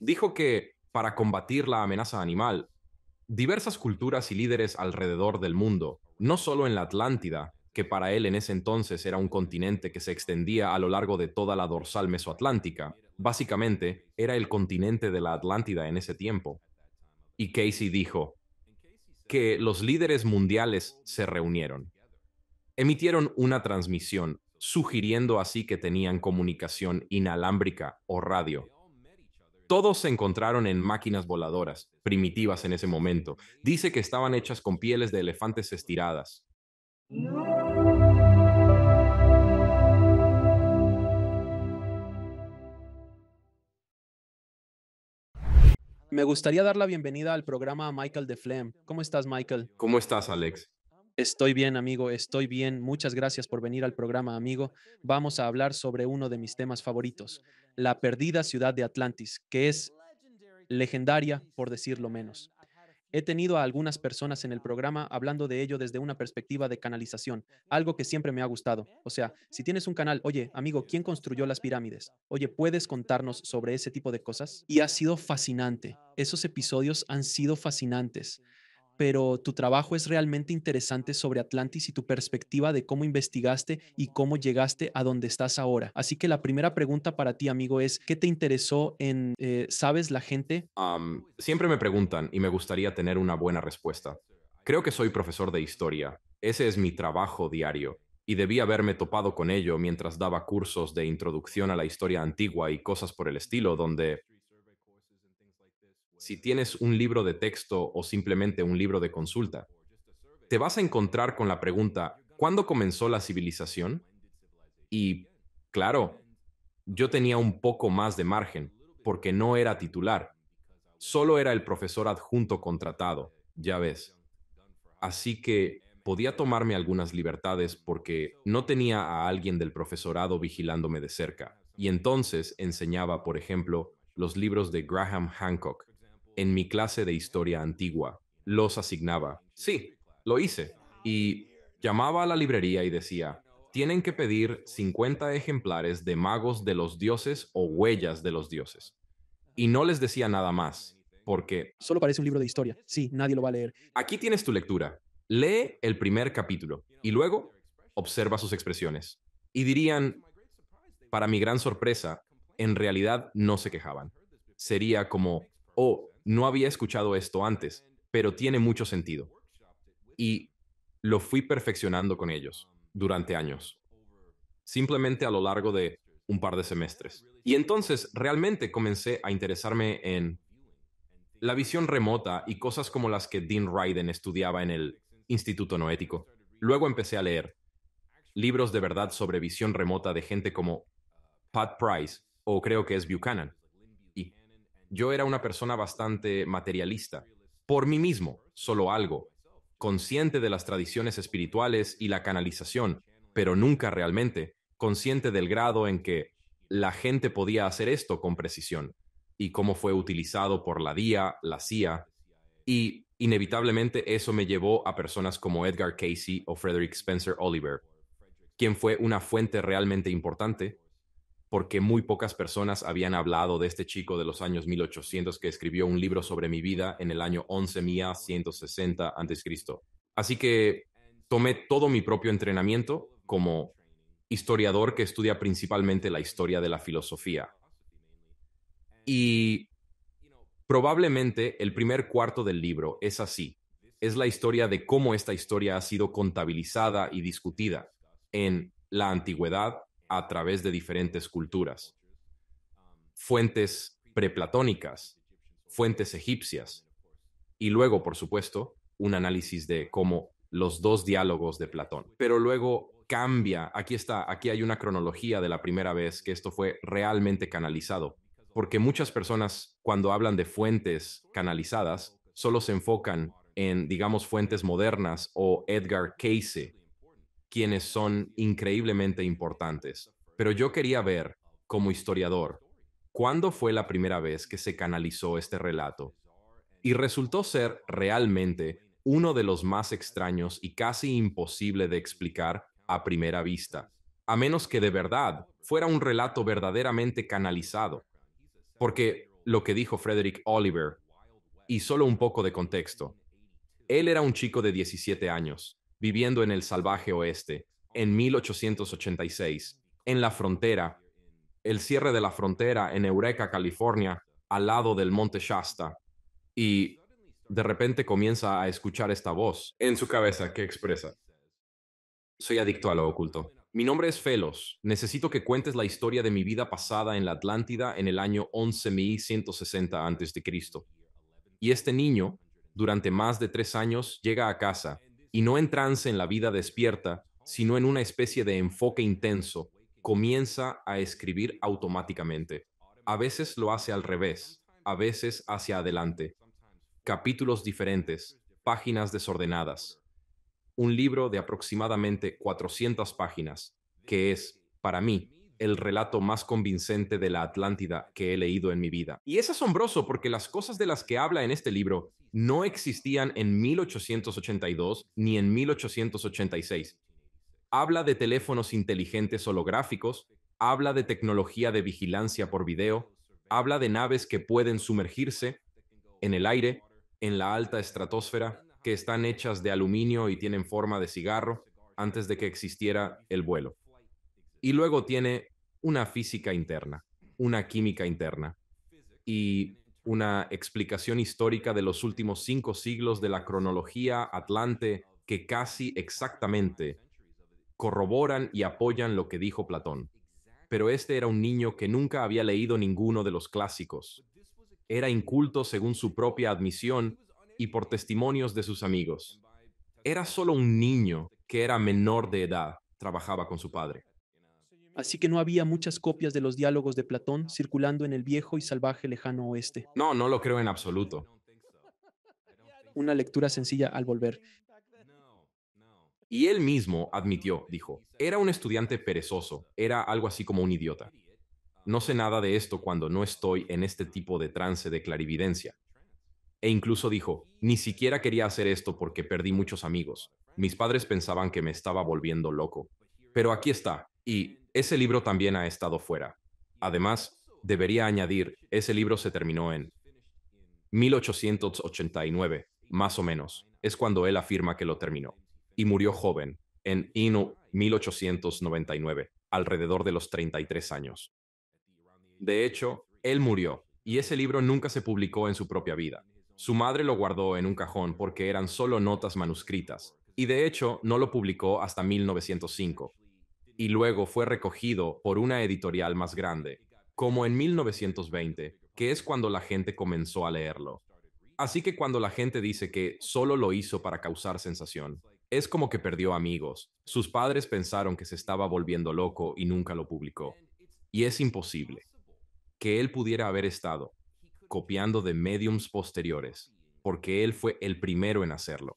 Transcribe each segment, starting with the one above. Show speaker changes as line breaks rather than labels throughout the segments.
dijo que para combatir la amenaza animal, diversas culturas y líderes alrededor del mundo, no solo en la Atlántida, que para él en ese entonces era un continente que se extendía a lo largo de toda la dorsal mesoatlántica, básicamente era el continente de la Atlántida en ese tiempo. Y Casey dijo que los líderes mundiales se reunieron. Emitieron una transmisión, sugiriendo así que tenían comunicación inalámbrica o radio todos se encontraron en máquinas voladoras, primitivas en ese momento. Dice que estaban hechas con pieles de elefantes estiradas.
Me gustaría dar la bienvenida al programa Michael de Flem. ¿Cómo estás, Michael?
¿Cómo estás, Alex?
Estoy bien, amigo, estoy bien. Muchas gracias por venir al programa, amigo. Vamos a hablar sobre uno de mis temas favoritos, la perdida ciudad de Atlantis, que es legendaria, por decirlo menos. He tenido a algunas personas en el programa hablando de ello desde una perspectiva de canalización, algo que siempre me ha gustado. O sea, si tienes un canal, oye, amigo, ¿quién construyó las pirámides? Oye, ¿puedes contarnos sobre ese tipo de cosas? Y ha sido fascinante. Esos episodios han sido fascinantes pero tu trabajo es realmente interesante sobre Atlantis y tu perspectiva de cómo investigaste y cómo llegaste a donde estás ahora. Así que la primera pregunta para ti, amigo, es, ¿qué te interesó en, eh, sabes, la gente?
siempre me preguntan y me gustaría tener una buena respuesta. Creo que soy profesor de historia. Ese es mi trabajo diario y debí haberme topado con ello mientras daba cursos de introducción a la historia antigua y cosas por el estilo, donde si tienes un libro de texto o simplemente un libro de consulta, te vas a encontrar con la pregunta, ¿cuándo comenzó la civilización? Y, claro, yo tenía un poco más de margen, porque no era titular, solo era el profesor adjunto contratado, ya ves. Así que podía tomarme algunas libertades porque no tenía a alguien del profesorado vigilándome de cerca. Y entonces enseñaba, por ejemplo, los libros de Graham Hancock, en mi clase de historia antigua. Los asignaba. Sí, lo hice. Y llamaba a la librería y decía, tienen que pedir 50 ejemplares de Magos de los Dioses o Huellas de los Dioses. Y no les decía nada más, porque...
Solo parece un libro de historia. Sí, nadie lo va a leer. Aquí tienes tu
lectura. Lee el primer capítulo y luego observa sus expresiones. Y dirían, para mi gran sorpresa, en realidad no se quejaban. Sería como, oh, no había escuchado esto antes, pero tiene mucho sentido. Y lo fui perfeccionando con ellos durante años, simplemente a lo largo de un par de semestres. Y entonces realmente comencé a interesarme en la visión remota y cosas como las que Dean Ryden estudiaba en el Instituto Noético. Luego empecé a leer libros de verdad sobre visión remota de gente como Pat Price o creo que es Buchanan yo era una persona bastante materialista, por mí mismo, solo algo, consciente de las tradiciones espirituales y la canalización, pero nunca realmente consciente del grado en que la gente podía hacer esto con precisión y cómo fue utilizado por la DIA, la CIA, y inevitablemente eso me llevó a personas como Edgar Casey o Frederick Spencer Oliver, quien fue una fuente realmente importante porque muy pocas personas habían hablado de este chico de los años 1800 que escribió un libro sobre mi vida en el año 11.160 a.C. Así que tomé todo mi propio entrenamiento como historiador que estudia principalmente la historia de la filosofía. Y probablemente el primer cuarto del libro es así. Es la historia de cómo esta historia ha sido contabilizada y discutida en la antigüedad, a través de diferentes culturas. Fuentes preplatónicas, fuentes egipcias y luego, por supuesto, un análisis de cómo los dos diálogos de Platón. Pero luego cambia, aquí está, aquí hay una cronología de la primera vez que esto fue realmente canalizado, porque muchas personas cuando hablan de fuentes canalizadas solo se enfocan en, digamos, fuentes modernas o Edgar Cayce, quienes son increíblemente importantes. Pero yo quería ver, como historiador, cuándo fue la primera vez que se canalizó este relato. Y resultó ser realmente uno de los más extraños y casi imposible de explicar a primera vista, a menos que de verdad fuera un relato verdaderamente canalizado. Porque lo que dijo Frederick Oliver, y solo un poco de contexto, él era un chico de 17 años, viviendo en el salvaje oeste en 1886, en la frontera, el cierre de la frontera en Eureka, California, al lado del monte Shasta. Y de repente comienza a escuchar esta voz en su cabeza que expresa. Soy adicto a lo oculto. Mi nombre es Felos. Necesito que cuentes la historia de mi vida pasada en la Atlántida en el año 11.160 a.C. Y este niño, durante más de tres años, llega a casa y no entrance en la vida despierta, sino en una especie de enfoque intenso, comienza a escribir automáticamente. A veces lo hace al revés, a veces hacia adelante. Capítulos diferentes, páginas desordenadas. Un libro de aproximadamente 400 páginas, que es, para mí, el relato más convincente de la Atlántida que he leído en mi vida. Y es asombroso porque las cosas de las que habla en este libro no existían en 1882 ni en 1886. Habla de teléfonos inteligentes holográficos, habla de tecnología de vigilancia por video, habla de naves que pueden sumergirse en el aire, en la alta estratosfera, que están hechas de aluminio y tienen forma de cigarro antes de que existiera el vuelo. Y luego tiene una física interna, una química interna y una explicación histórica de los últimos cinco siglos de la cronología atlante que casi exactamente corroboran y apoyan lo que dijo Platón. Pero este era un niño que nunca había leído ninguno de los clásicos. Era inculto según su propia admisión y por testimonios de sus amigos. Era solo un niño que era menor de edad, trabajaba con su padre
así que no había muchas copias de los diálogos de Platón circulando en el viejo y salvaje lejano oeste.
No, no lo creo en absoluto.
Una lectura sencilla al volver.
Y él mismo admitió, dijo, era un estudiante perezoso, era algo así como un idiota. No sé nada de esto cuando no estoy en este tipo de trance de clarividencia. E incluso dijo, ni siquiera quería hacer esto porque perdí muchos amigos. Mis padres pensaban que me estaba volviendo loco. Pero aquí está, y ese libro también ha estado fuera. Además, debería añadir, ese libro se terminó en 1889, más o menos. Es cuando él afirma que lo terminó. Y murió joven, en 1899, alrededor de los 33 años. De hecho, él murió, y ese libro nunca se publicó en su propia vida. Su madre lo guardó en un cajón porque eran solo notas manuscritas, y de hecho no lo publicó hasta 1905, y luego fue recogido por una editorial más grande, como en 1920, que es cuando la gente comenzó a leerlo. Así que cuando la gente dice que solo lo hizo para causar sensación, es como que perdió amigos. Sus padres pensaron que se estaba volviendo loco y nunca lo publicó. Y es imposible que él pudiera haber estado copiando de mediums posteriores, porque él fue el primero en hacerlo,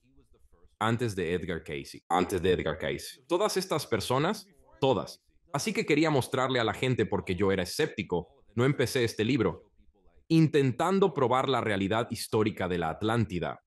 antes de Edgar Casey. Antes de Edgar Casey. Todas estas personas todas. Así que quería mostrarle a la gente porque yo era escéptico, no empecé este libro, intentando probar la realidad histórica de la Atlántida.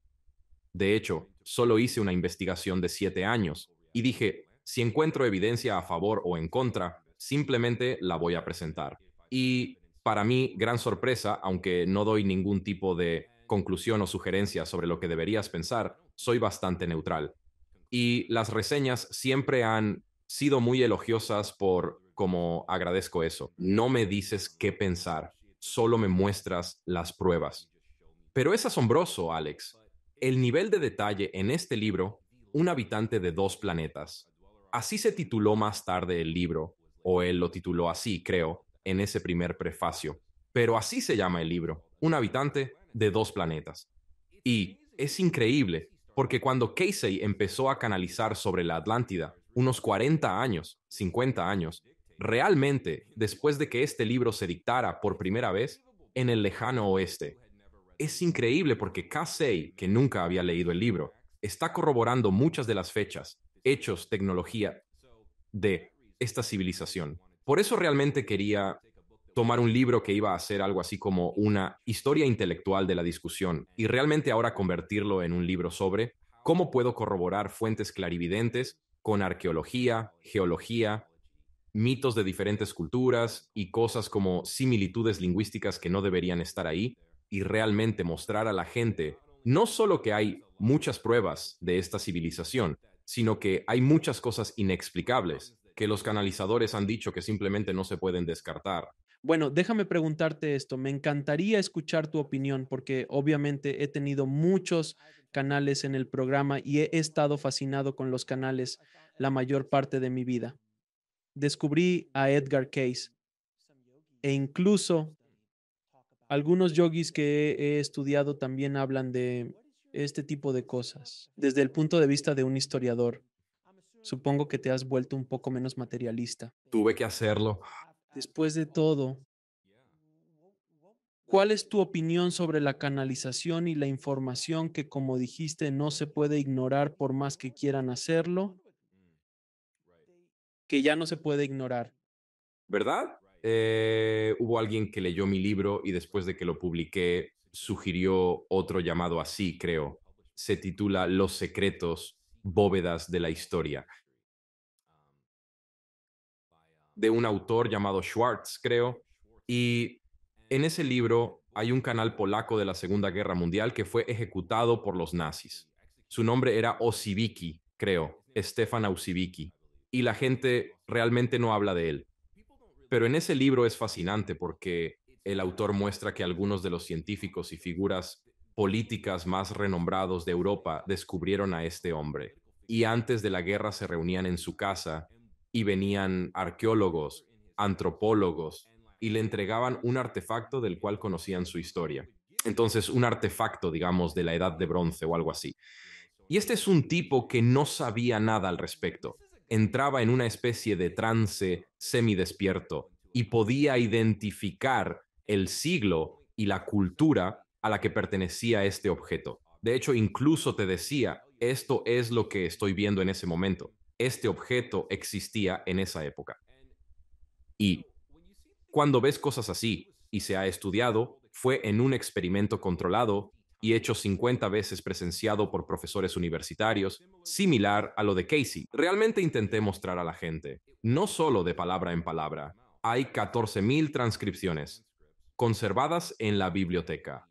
De hecho, solo hice una investigación de siete años y dije, si encuentro evidencia a favor o en contra, simplemente la voy a presentar. Y para mí, gran sorpresa, aunque no doy ningún tipo de conclusión o sugerencia sobre lo que deberías pensar, soy bastante neutral. Y las reseñas siempre han sido muy elogiosas por como agradezco eso. No me dices qué pensar, solo me muestras las pruebas. Pero es asombroso, Alex, el nivel de detalle en este libro, Un habitante de dos planetas. Así se tituló más tarde el libro, o él lo tituló así, creo, en ese primer prefacio. Pero así se llama el libro, Un habitante de dos planetas. Y es increíble, porque cuando Casey empezó a canalizar sobre la Atlántida, unos 40 años, 50 años, realmente después de que este libro se dictara por primera vez en el lejano oeste. Es increíble porque Casey, que nunca había leído el libro, está corroborando muchas de las fechas, hechos, tecnología de esta civilización. Por eso realmente quería tomar un libro que iba a ser algo así como una historia intelectual de la discusión y realmente ahora convertirlo en un libro sobre cómo puedo corroborar fuentes clarividentes con arqueología, geología, mitos de diferentes culturas y cosas como similitudes lingüísticas que no deberían estar ahí y realmente mostrar a la gente no solo que hay muchas pruebas de esta civilización, sino que hay muchas cosas inexplicables que los canalizadores han dicho que simplemente no se pueden descartar
bueno, déjame preguntarte esto. Me encantaría escuchar tu opinión porque obviamente he tenido muchos canales en el programa y he estado fascinado con los canales la mayor parte de mi vida. Descubrí a Edgar Case e incluso algunos yogis que he estudiado también hablan de este tipo de cosas desde el punto de vista de un historiador. Supongo que te has vuelto un poco menos materialista. Tuve
que hacerlo
Después de todo, ¿cuál es tu opinión sobre la canalización y la información que, como dijiste, no se puede ignorar por más que quieran hacerlo? Mm, que ya no se puede ignorar.
¿Verdad? Eh, hubo alguien que leyó mi libro y después de que lo publiqué sugirió otro llamado así, creo. Se titula Los secretos, bóvedas de la historia de un autor llamado Schwartz, creo. Y en ese libro hay un canal polaco de la Segunda Guerra Mundial que fue ejecutado por los nazis. Su nombre era Osibiki, creo, Stefan Osibiki. Y la gente realmente no habla de él. Pero en ese libro es fascinante porque el autor muestra que algunos de los científicos y figuras políticas más renombrados de Europa descubrieron a este hombre. Y antes de la guerra se reunían en su casa y venían arqueólogos, antropólogos, y le entregaban un artefacto del cual conocían su historia. Entonces, un artefacto, digamos, de la Edad de Bronce o algo así. Y este es un tipo que no sabía nada al respecto. Entraba en una especie de trance semi despierto y podía identificar el siglo y la cultura a la que pertenecía este objeto. De hecho, incluso te decía, esto es lo que estoy viendo en ese momento este objeto existía en esa época. Y cuando ves cosas así y se ha estudiado, fue en un experimento controlado y hecho 50 veces presenciado por profesores universitarios, similar a lo de Casey. Realmente intenté mostrar a la gente, no solo de palabra en palabra, hay 14.000 transcripciones conservadas en la biblioteca.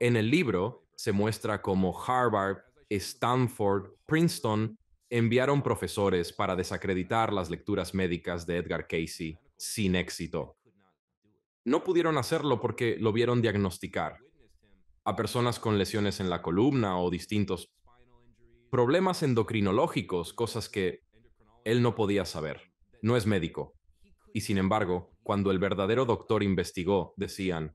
En el libro se muestra cómo Harvard, Stanford, Princeton enviaron profesores para desacreditar las lecturas médicas de Edgar Casey sin éxito. No pudieron hacerlo porque lo vieron diagnosticar a personas con lesiones en la columna o distintos problemas endocrinológicos, cosas que él no podía saber. No es médico. Y sin embargo, cuando el verdadero doctor investigó, decían,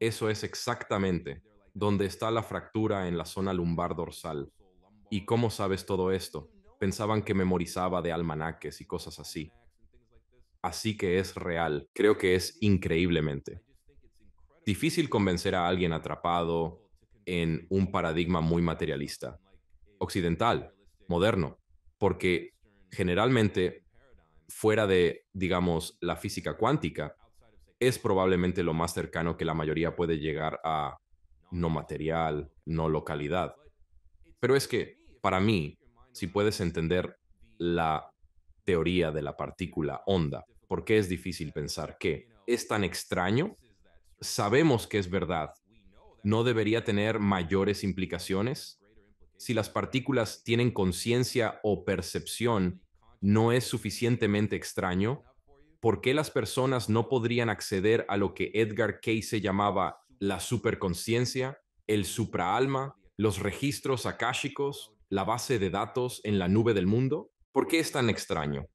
eso es exactamente donde está la fractura en la zona lumbar dorsal. ¿Y cómo sabes todo esto? pensaban que memorizaba de almanaques y cosas así. Así que es real, creo que es increíblemente. Difícil convencer a alguien atrapado en un paradigma muy materialista, occidental, moderno, porque generalmente fuera de, digamos, la física cuántica, es probablemente lo más cercano que la mayoría puede llegar a no material, no localidad. Pero es que, para mí, si puedes entender la teoría de la partícula onda, ¿por qué es difícil pensar que es tan extraño? Sabemos que es verdad. ¿No debería tener mayores implicaciones? Si las partículas tienen conciencia o percepción, ¿no es suficientemente extraño? ¿Por qué las personas no podrían acceder a lo que Edgar Cayce llamaba la superconciencia, el supraalma, los registros akáshicos, la base de datos en la nube del mundo? ¿Por qué es tan extraño?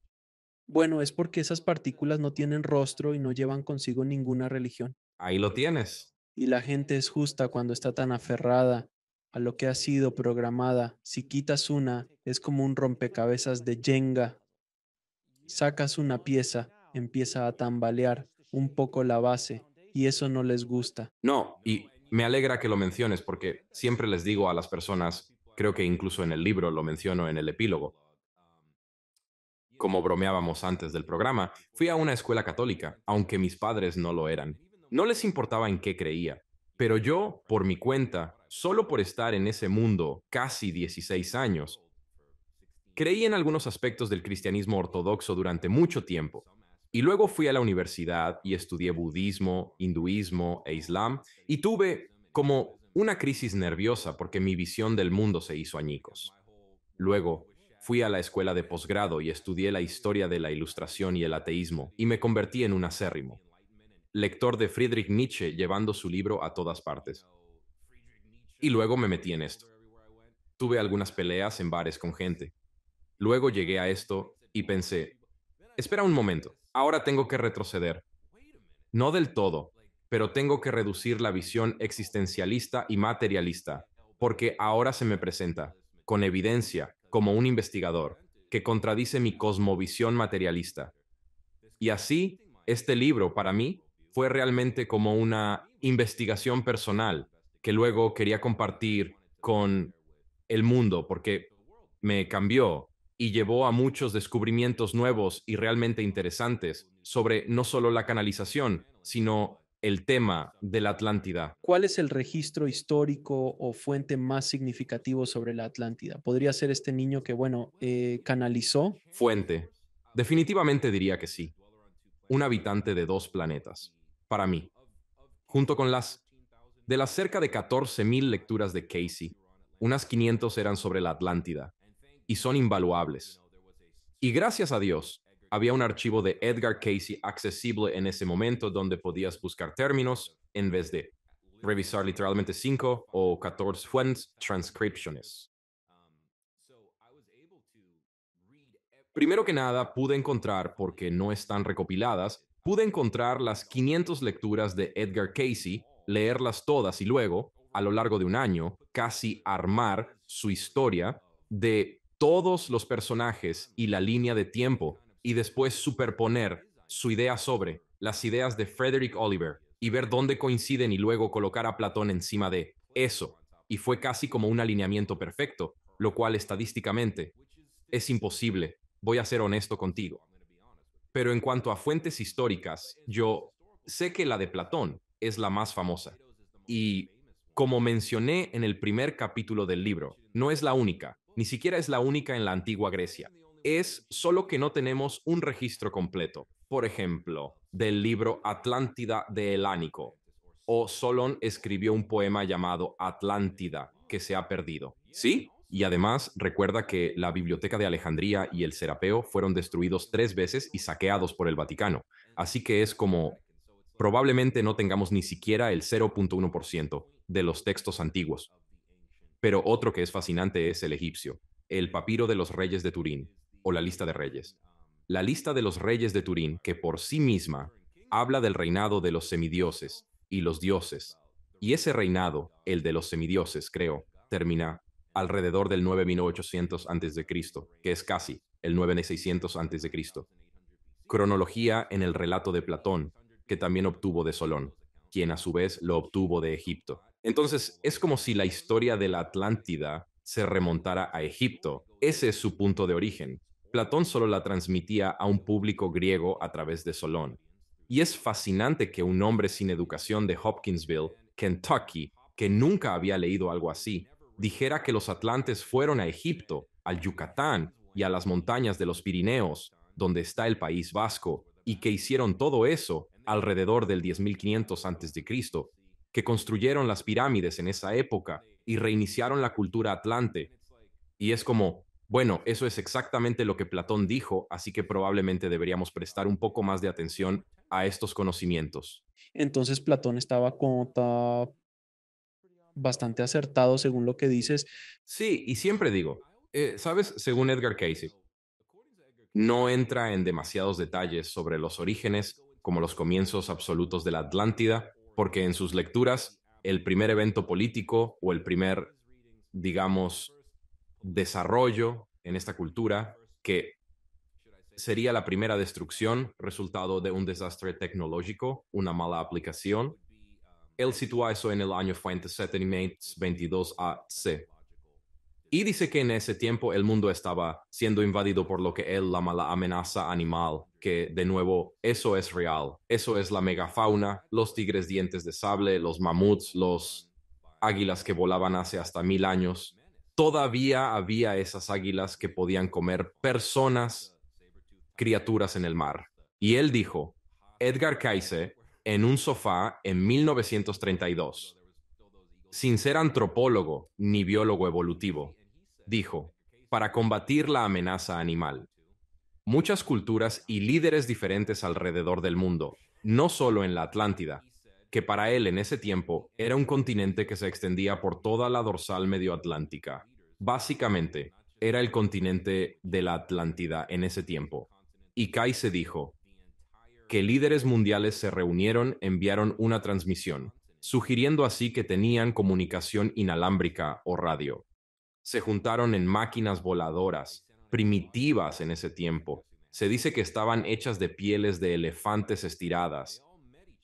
Bueno, es porque esas partículas no tienen rostro y no llevan consigo ninguna religión.
Ahí lo tienes.
Y la gente es justa cuando está tan aferrada a lo que ha sido programada. Si quitas una, es como un rompecabezas de Jenga. Sacas una pieza, empieza a tambalear un poco la base y eso no les gusta.
No, y me alegra que lo menciones porque siempre les digo a las personas, creo que incluso en el libro lo menciono en el epílogo. Como bromeábamos antes del programa, fui a una escuela católica, aunque mis padres no lo eran. No les importaba en qué creía, pero yo, por mi cuenta, solo por estar en ese mundo casi 16 años, creí en algunos aspectos del cristianismo ortodoxo durante mucho tiempo. Y luego fui a la universidad y estudié budismo, hinduismo e islam y tuve como una crisis nerviosa porque mi visión del mundo se hizo añicos. Luego, fui a la escuela de posgrado y estudié la historia de la ilustración y el ateísmo, y me convertí en un acérrimo. Lector de Friedrich Nietzsche llevando su libro a todas partes. Y luego me metí en esto. Tuve algunas peleas en bares con gente. Luego llegué a esto y pensé, espera un momento, ahora tengo que retroceder. No del todo, pero tengo que reducir la visión existencialista y materialista, porque ahora se me presenta, con evidencia, como un investigador, que contradice mi cosmovisión materialista. Y así, este libro, para mí, fue realmente como una investigación personal que luego quería compartir con el mundo, porque me cambió y llevó a muchos descubrimientos nuevos y realmente interesantes sobre no solo la canalización, sino el tema de la Atlántida.
¿Cuál es el registro histórico o fuente más significativo sobre la Atlántida? ¿Podría ser este niño que, bueno, eh, canalizó?
Fuente. Definitivamente diría que sí. Un habitante de dos planetas, para mí. Junto con las... De las cerca de 14.000 lecturas de Casey, unas 500 eran sobre la Atlántida, y son invaluables. Y gracias a Dios, había un archivo de Edgar Casey accesible en ese momento donde podías buscar términos en vez de revisar literalmente 5 o 14 fuentes transcripciones. Primero que nada, pude encontrar, porque no están recopiladas, pude encontrar las 500 lecturas de Edgar Casey, leerlas todas y luego, a lo largo de un año, casi armar su historia de todos los personajes y la línea de tiempo y después superponer su idea sobre las ideas de Frederick Oliver y ver dónde coinciden y luego colocar a Platón encima de eso. Y fue casi como un alineamiento perfecto, lo cual estadísticamente es imposible, voy a ser honesto contigo. Pero en cuanto a fuentes históricas, yo sé que la de Platón es la más famosa. Y como mencioné en el primer capítulo del libro, no es la única, ni siquiera es la única en la antigua Grecia es solo que no tenemos un registro completo, por ejemplo, del libro Atlántida de Elánico, o Solón escribió un poema llamado Atlántida que se ha perdido. ¿Sí? Y además recuerda que la Biblioteca de Alejandría y el Serapeo fueron destruidos tres veces y saqueados por el Vaticano. Así que es como probablemente no tengamos ni siquiera el 0.1% de los textos antiguos. Pero otro que es fascinante es el egipcio, el papiro de los reyes de Turín o la lista de reyes. La lista de los reyes de Turín, que por sí misma habla del reinado de los semidioses y los dioses, y ese reinado, el de los semidioses, creo, termina alrededor del 9800 a.C., que es casi el 9600 a.C. Cronología en el relato de Platón, que también obtuvo de Solón, quien a su vez lo obtuvo de Egipto. Entonces, es como si la historia de la Atlántida se remontara a Egipto. Ese es su punto de origen. Platón solo la transmitía a un público griego a través de Solón. Y es fascinante que un hombre sin educación de Hopkinsville, Kentucky, que nunca había leído algo así, dijera que los atlantes fueron a Egipto, al Yucatán y a las montañas de los Pirineos, donde está el País Vasco, y que hicieron todo eso alrededor del 10.500 a.C., que construyeron las pirámides en esa época y reiniciaron la cultura atlante. Y es como, bueno, eso es exactamente lo que Platón dijo, así que probablemente deberíamos prestar un poco más de atención a estos conocimientos.
Entonces Platón estaba como bastante acertado según lo que dices. Sí,
y siempre digo, eh, sabes, según Edgar Casey, no entra en demasiados detalles sobre los orígenes como los comienzos absolutos de la Atlántida, porque en sus lecturas el primer evento político o el primer, digamos, desarrollo en esta cultura que sería la primera destrucción resultado de un desastre tecnológico, una mala aplicación. Él sitúa eso en el año 22 AC. Y dice que en ese tiempo el mundo estaba siendo invadido por lo que él llama la amenaza animal, que de nuevo eso es real, eso es la megafauna, los tigres dientes de sable, los mamuts, los águilas que volaban hace hasta mil años, todavía había esas águilas que podían comer personas, criaturas en el mar. Y él dijo, Edgar Cayce, en un sofá en 1932, sin ser antropólogo ni biólogo evolutivo, dijo, para combatir la amenaza animal. Muchas culturas y líderes diferentes alrededor del mundo, no solo en la Atlántida, que para él en ese tiempo era un continente que se extendía por toda la dorsal medioatlántica. Básicamente, era el continente de la Atlántida en ese tiempo. Y Kai se dijo que líderes mundiales se reunieron, enviaron una transmisión, sugiriendo así que tenían comunicación inalámbrica o radio. Se juntaron en máquinas voladoras, primitivas en ese tiempo. Se dice que estaban hechas de pieles de elefantes estiradas.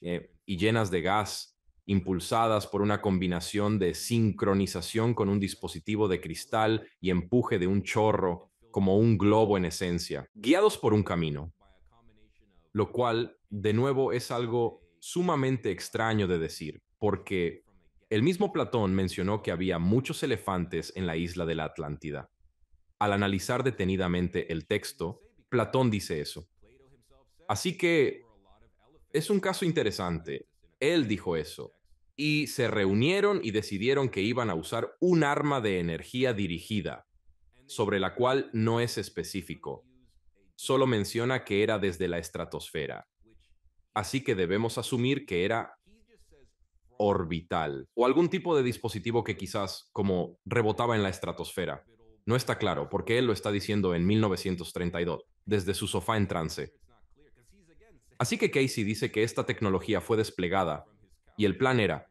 Eh, y llenas de gas, impulsadas por una combinación de sincronización con un dispositivo de cristal y empuje de un chorro, como un globo en esencia, guiados por un camino. Lo cual, de nuevo, es algo sumamente extraño de decir, porque el mismo Platón mencionó que había muchos elefantes en la isla de la Atlántida. Al analizar detenidamente el texto, Platón dice eso. Así que es un caso interesante. Él dijo eso. Y se reunieron y decidieron que iban a usar un arma de energía dirigida, sobre la cual no es específico. Solo menciona que era desde la estratosfera. Así que debemos asumir que era orbital o algún tipo de dispositivo que quizás como rebotaba en la estratosfera. No está claro, porque él lo está diciendo en 1932, desde su sofá en trance. Así que Casey dice que esta tecnología fue desplegada y el plan era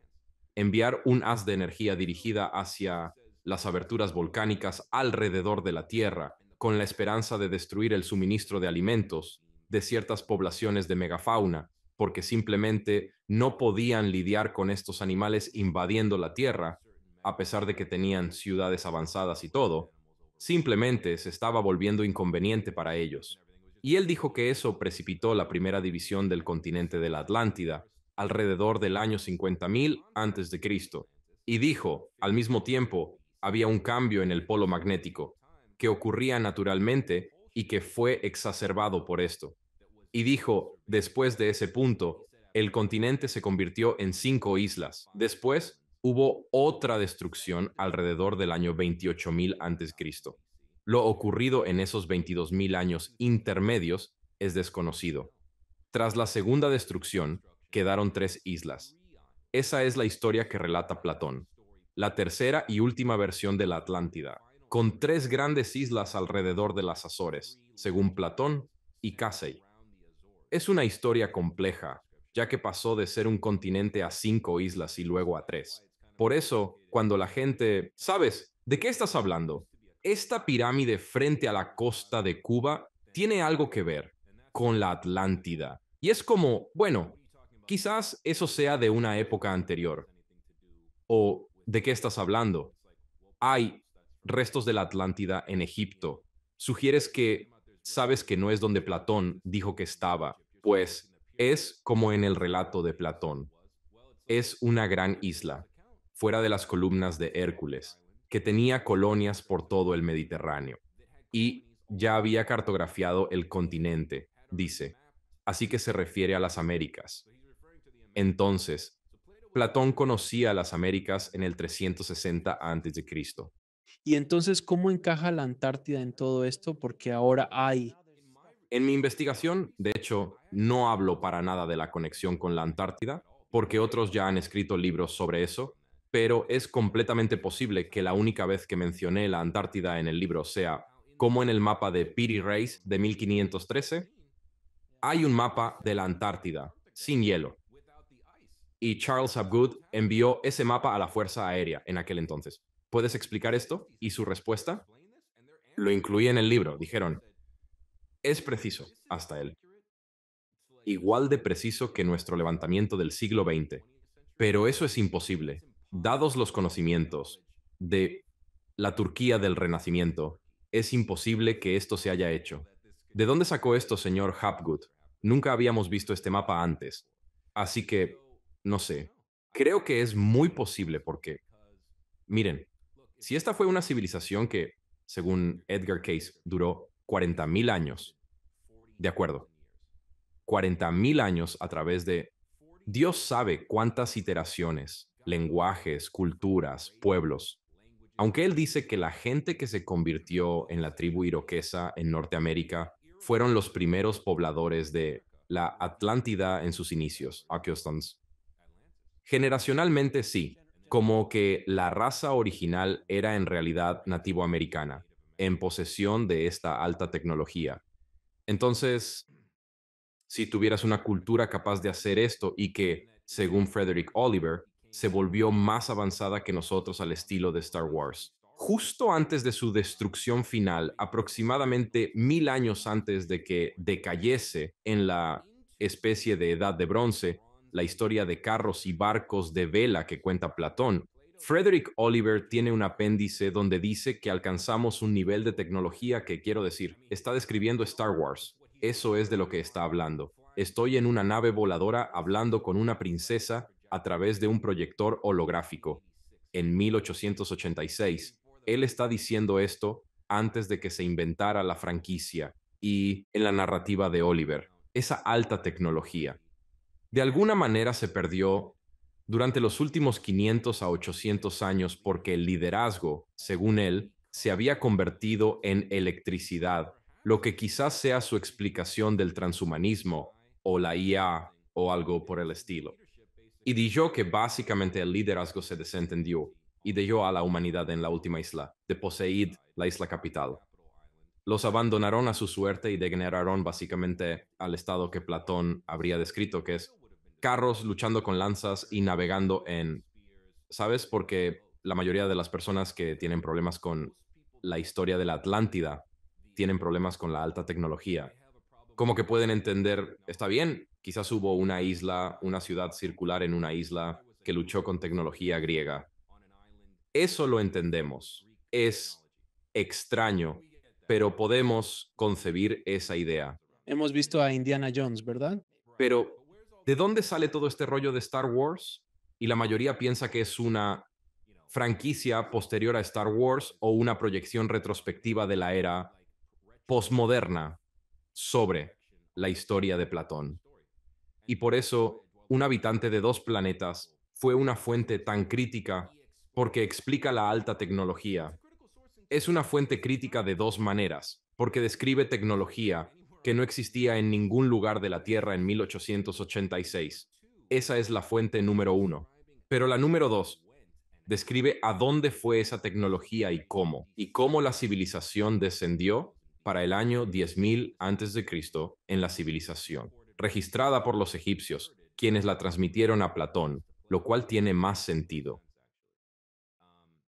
enviar un haz de energía dirigida hacia las aberturas volcánicas alrededor de la Tierra con la esperanza de destruir el suministro de alimentos de ciertas poblaciones de megafauna, porque simplemente no podían lidiar con estos animales invadiendo la Tierra, a pesar de que tenían ciudades avanzadas y todo, simplemente se estaba volviendo inconveniente para ellos y él dijo que eso precipitó la primera división del continente de la Atlántida alrededor del año 50.000 antes de Cristo. Y dijo, al mismo tiempo, había un cambio en el polo magnético que ocurría naturalmente y que fue exacerbado por esto. Y dijo, después de ese punto, el continente se convirtió en cinco islas. Después hubo otra destrucción alrededor del año 28.000 antes Cristo. Lo ocurrido en esos 22.000 años intermedios es desconocido. Tras la segunda destrucción, quedaron tres islas. Esa es la historia que relata Platón, la tercera y última versión de la Atlántida, con tres grandes islas alrededor de las Azores, según Platón y Casey. Es una historia compleja, ya que pasó de ser un continente a cinco islas y luego a tres. Por eso, cuando la gente, ¿sabes? ¿De qué estás hablando? Esta pirámide frente a la costa de Cuba tiene algo que ver con la Atlántida. Y es como, bueno, quizás eso sea de una época anterior. ¿O de qué estás hablando? Hay restos de la Atlántida en Egipto. Sugieres que sabes que no es donde Platón dijo que estaba, pues es como en el relato de Platón. Es una gran isla, fuera de las columnas de Hércules que tenía colonias por todo el Mediterráneo y ya había cartografiado el continente, dice, así que se refiere a las Américas. Entonces, Platón conocía las Américas en el 360 a.C.
Y entonces, ¿cómo encaja la Antártida en todo esto? Porque ahora hay...
En mi investigación, de hecho, no hablo para nada de la conexión con la Antártida, porque otros ya han escrito libros sobre eso, pero es completamente posible que la única vez que mencioné la Antártida en el libro sea como en el mapa de Piri Reis de 1513, hay un mapa de la Antártida, sin hielo. Y Charles Abgood envió ese mapa a la Fuerza Aérea en aquel entonces. ¿Puedes explicar esto? Y su respuesta lo incluí en el libro. Dijeron, es preciso, hasta él. Igual de preciso que nuestro levantamiento del siglo XX. Pero eso es imposible, dados los conocimientos de la Turquía del Renacimiento, es imposible que esto se haya hecho. ¿De dónde sacó esto, señor Hapgood? Nunca habíamos visto este mapa antes. Así que, no sé. Creo que es muy posible porque, miren, si esta fue una civilización que, según Edgar Case, duró 40.000 años, de acuerdo, 40.000 años a través de Dios sabe cuántas iteraciones lenguajes, culturas, pueblos. Aunque él dice que la gente que se convirtió en la tribu iroquesa en Norteamérica fueron los primeros pobladores de la Atlántida en sus inicios, Generacionalmente sí, como que la raza original era en realidad nativoamericana, en posesión de esta alta tecnología. Entonces, si tuvieras una cultura capaz de hacer esto y que, según Frederick Oliver, se volvió más avanzada que nosotros al estilo de Star Wars. Justo antes de su destrucción final, aproximadamente mil años antes de que decayese en la especie de edad de bronce, la historia de carros y barcos de vela que cuenta Platón, Frederick Oliver tiene un apéndice donde dice que alcanzamos un nivel de tecnología que, quiero decir, está describiendo Star Wars. Eso es de lo que está hablando. Estoy en una nave voladora hablando con una princesa a través de un proyector holográfico. En 1886, él está diciendo esto antes de que se inventara la franquicia y en la narrativa de Oliver, esa alta tecnología. De alguna manera se perdió durante los últimos 500 a 800 años porque el liderazgo, según él, se había convertido en electricidad, lo que quizás sea su explicación del transhumanismo o la IA o algo por el estilo y dijo que básicamente el liderazgo se desentendió y dejó a la humanidad en la última isla, de Poseid, la isla capital. Los abandonaron a su suerte y degeneraron básicamente al estado que Platón habría descrito, que es carros luchando con lanzas y navegando en... ¿Sabes? Porque la mayoría de las personas que tienen problemas con la historia de la Atlántida tienen problemas con la alta tecnología. Como que pueden entender, está bien, Quizás hubo una isla, una ciudad circular en una isla que luchó con tecnología griega. Eso lo entendemos. Es extraño, pero podemos concebir esa idea.
Hemos visto a Indiana Jones, ¿verdad?
Pero, ¿de dónde sale todo este rollo de Star Wars? Y la mayoría piensa que es una franquicia posterior a Star Wars o una proyección retrospectiva de la era posmoderna sobre la historia de Platón. Y por eso, un habitante de dos planetas fue una fuente tan crítica porque explica la alta tecnología. Es una fuente crítica de dos maneras, porque describe tecnología que no existía en ningún lugar de la Tierra en 1886. Esa es la fuente número uno. Pero la número dos describe a dónde fue esa tecnología y cómo, y cómo la civilización descendió para el año 10.000 a.C. en la civilización registrada por los egipcios, quienes la transmitieron a Platón, lo cual tiene más sentido.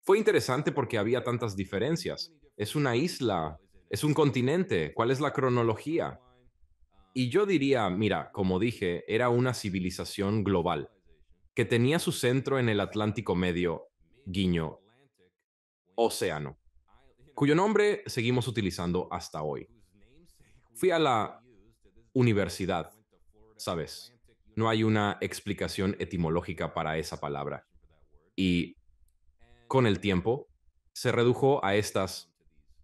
Fue interesante porque había tantas diferencias. Es una isla, es un continente, ¿cuál es la cronología? Y yo diría, mira, como dije, era una civilización global, que tenía su centro en el Atlántico Medio, guiño, océano, cuyo nombre seguimos utilizando hasta hoy. Fui a la universidad ¿sabes? No hay una explicación etimológica para esa palabra. Y con el tiempo se redujo a estas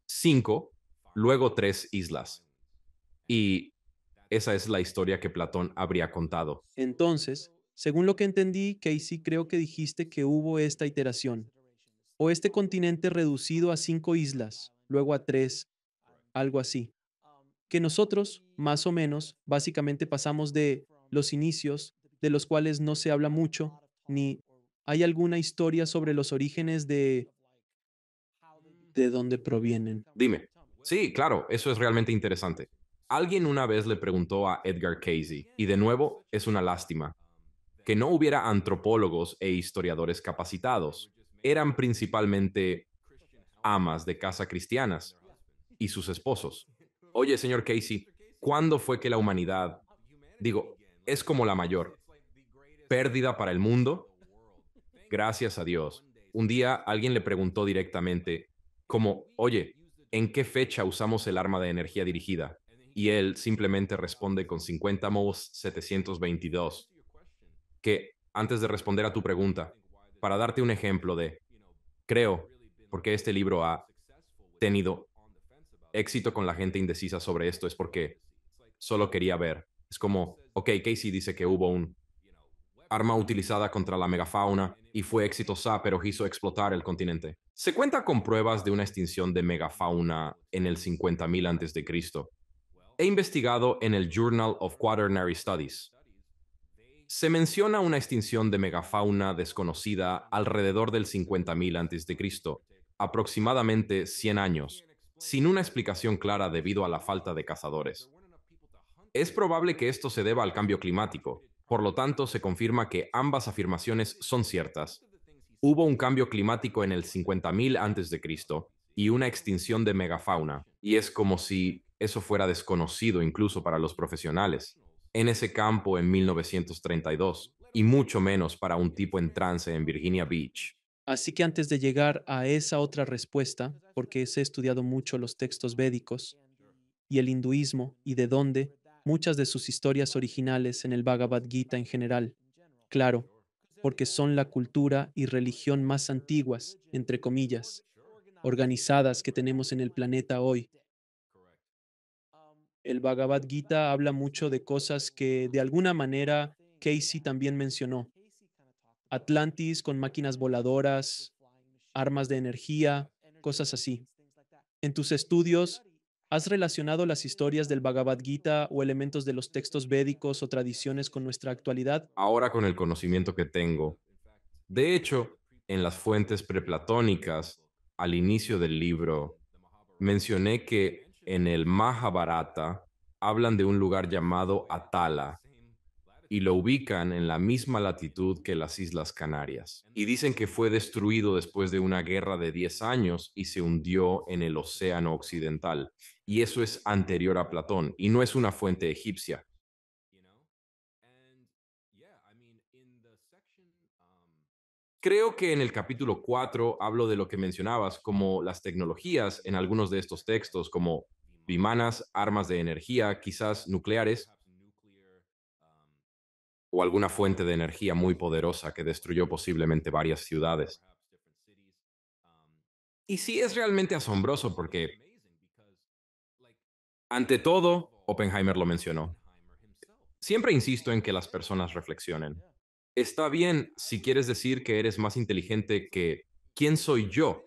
cinco, luego tres islas. Y esa es la historia que Platón habría contado.
Entonces, según lo que entendí, Casey, creo que dijiste que hubo esta iteración, o este continente reducido a cinco islas, luego a tres, algo así que nosotros, más o menos, básicamente pasamos de los inicios, de los cuales no se habla mucho, ni hay alguna historia sobre los orígenes de... de dónde provienen. Dime.
Sí, claro, eso es realmente interesante. Alguien una vez le preguntó a Edgar Casey, y de nuevo es una lástima, que no hubiera antropólogos e historiadores capacitados. Eran principalmente amas de casa cristianas y sus esposos. Oye, señor Casey, ¿cuándo fue que la humanidad, digo, es como la mayor pérdida para el mundo? Gracias a Dios. Un día alguien le preguntó directamente, como, oye, ¿en qué fecha usamos el arma de energía dirigida? Y él simplemente responde con 50 setecientos 722. Que, antes de responder a tu pregunta, para darte un ejemplo de, creo, porque este libro ha tenido éxito con la gente indecisa sobre esto es porque solo quería ver. Es como, ok, Casey dice que hubo un arma utilizada contra la megafauna y fue exitosa, pero hizo explotar el continente. Se cuenta con pruebas de una extinción de megafauna en el 50.000 a.C. He investigado en el Journal of Quaternary Studies. Se menciona una extinción de megafauna desconocida alrededor del 50.000 a.C., aproximadamente 100 años, sin una explicación clara debido a la falta de cazadores. Es probable que esto se deba al cambio climático, por lo tanto se confirma que ambas afirmaciones son ciertas. Hubo un cambio climático en el 50.000 a.C. y una extinción de megafauna, y es como si eso fuera desconocido incluso para los profesionales en ese campo en 1932, y mucho menos para un tipo en trance en Virginia Beach.
Así que antes de llegar a esa otra respuesta, porque he estudiado mucho los textos védicos y el hinduismo y de dónde muchas de sus historias originales en el Bhagavad Gita en general, claro, porque son la cultura y religión más antiguas, entre comillas, organizadas que tenemos en el planeta hoy. El Bhagavad Gita habla mucho de cosas que de alguna manera Casey también mencionó, Atlantis con máquinas voladoras, armas de energía, cosas así. En tus estudios, ¿has relacionado las historias del Bhagavad Gita o elementos de los textos védicos o tradiciones con nuestra actualidad?
Ahora con el conocimiento que tengo. De hecho, en las fuentes preplatónicas, al inicio del libro, mencioné que en el Mahabharata hablan de un lugar llamado Atala, y lo ubican en la misma latitud que las Islas Canarias. Y dicen que fue destruido después de una guerra de 10 años y se hundió en el Océano Occidental. Y eso es anterior a Platón y no es una fuente egipcia. Um, Creo que en el capítulo 4 hablo de lo que mencionabas como las tecnologías en algunos de estos textos, como vimanas, armas de energía, quizás nucleares, o alguna fuente de energía muy poderosa que destruyó posiblemente varias ciudades. Y sí es realmente asombroso porque, ante todo, Oppenheimer lo mencionó, siempre insisto en que las personas reflexionen. Está bien si quieres decir que eres más inteligente que quién soy yo,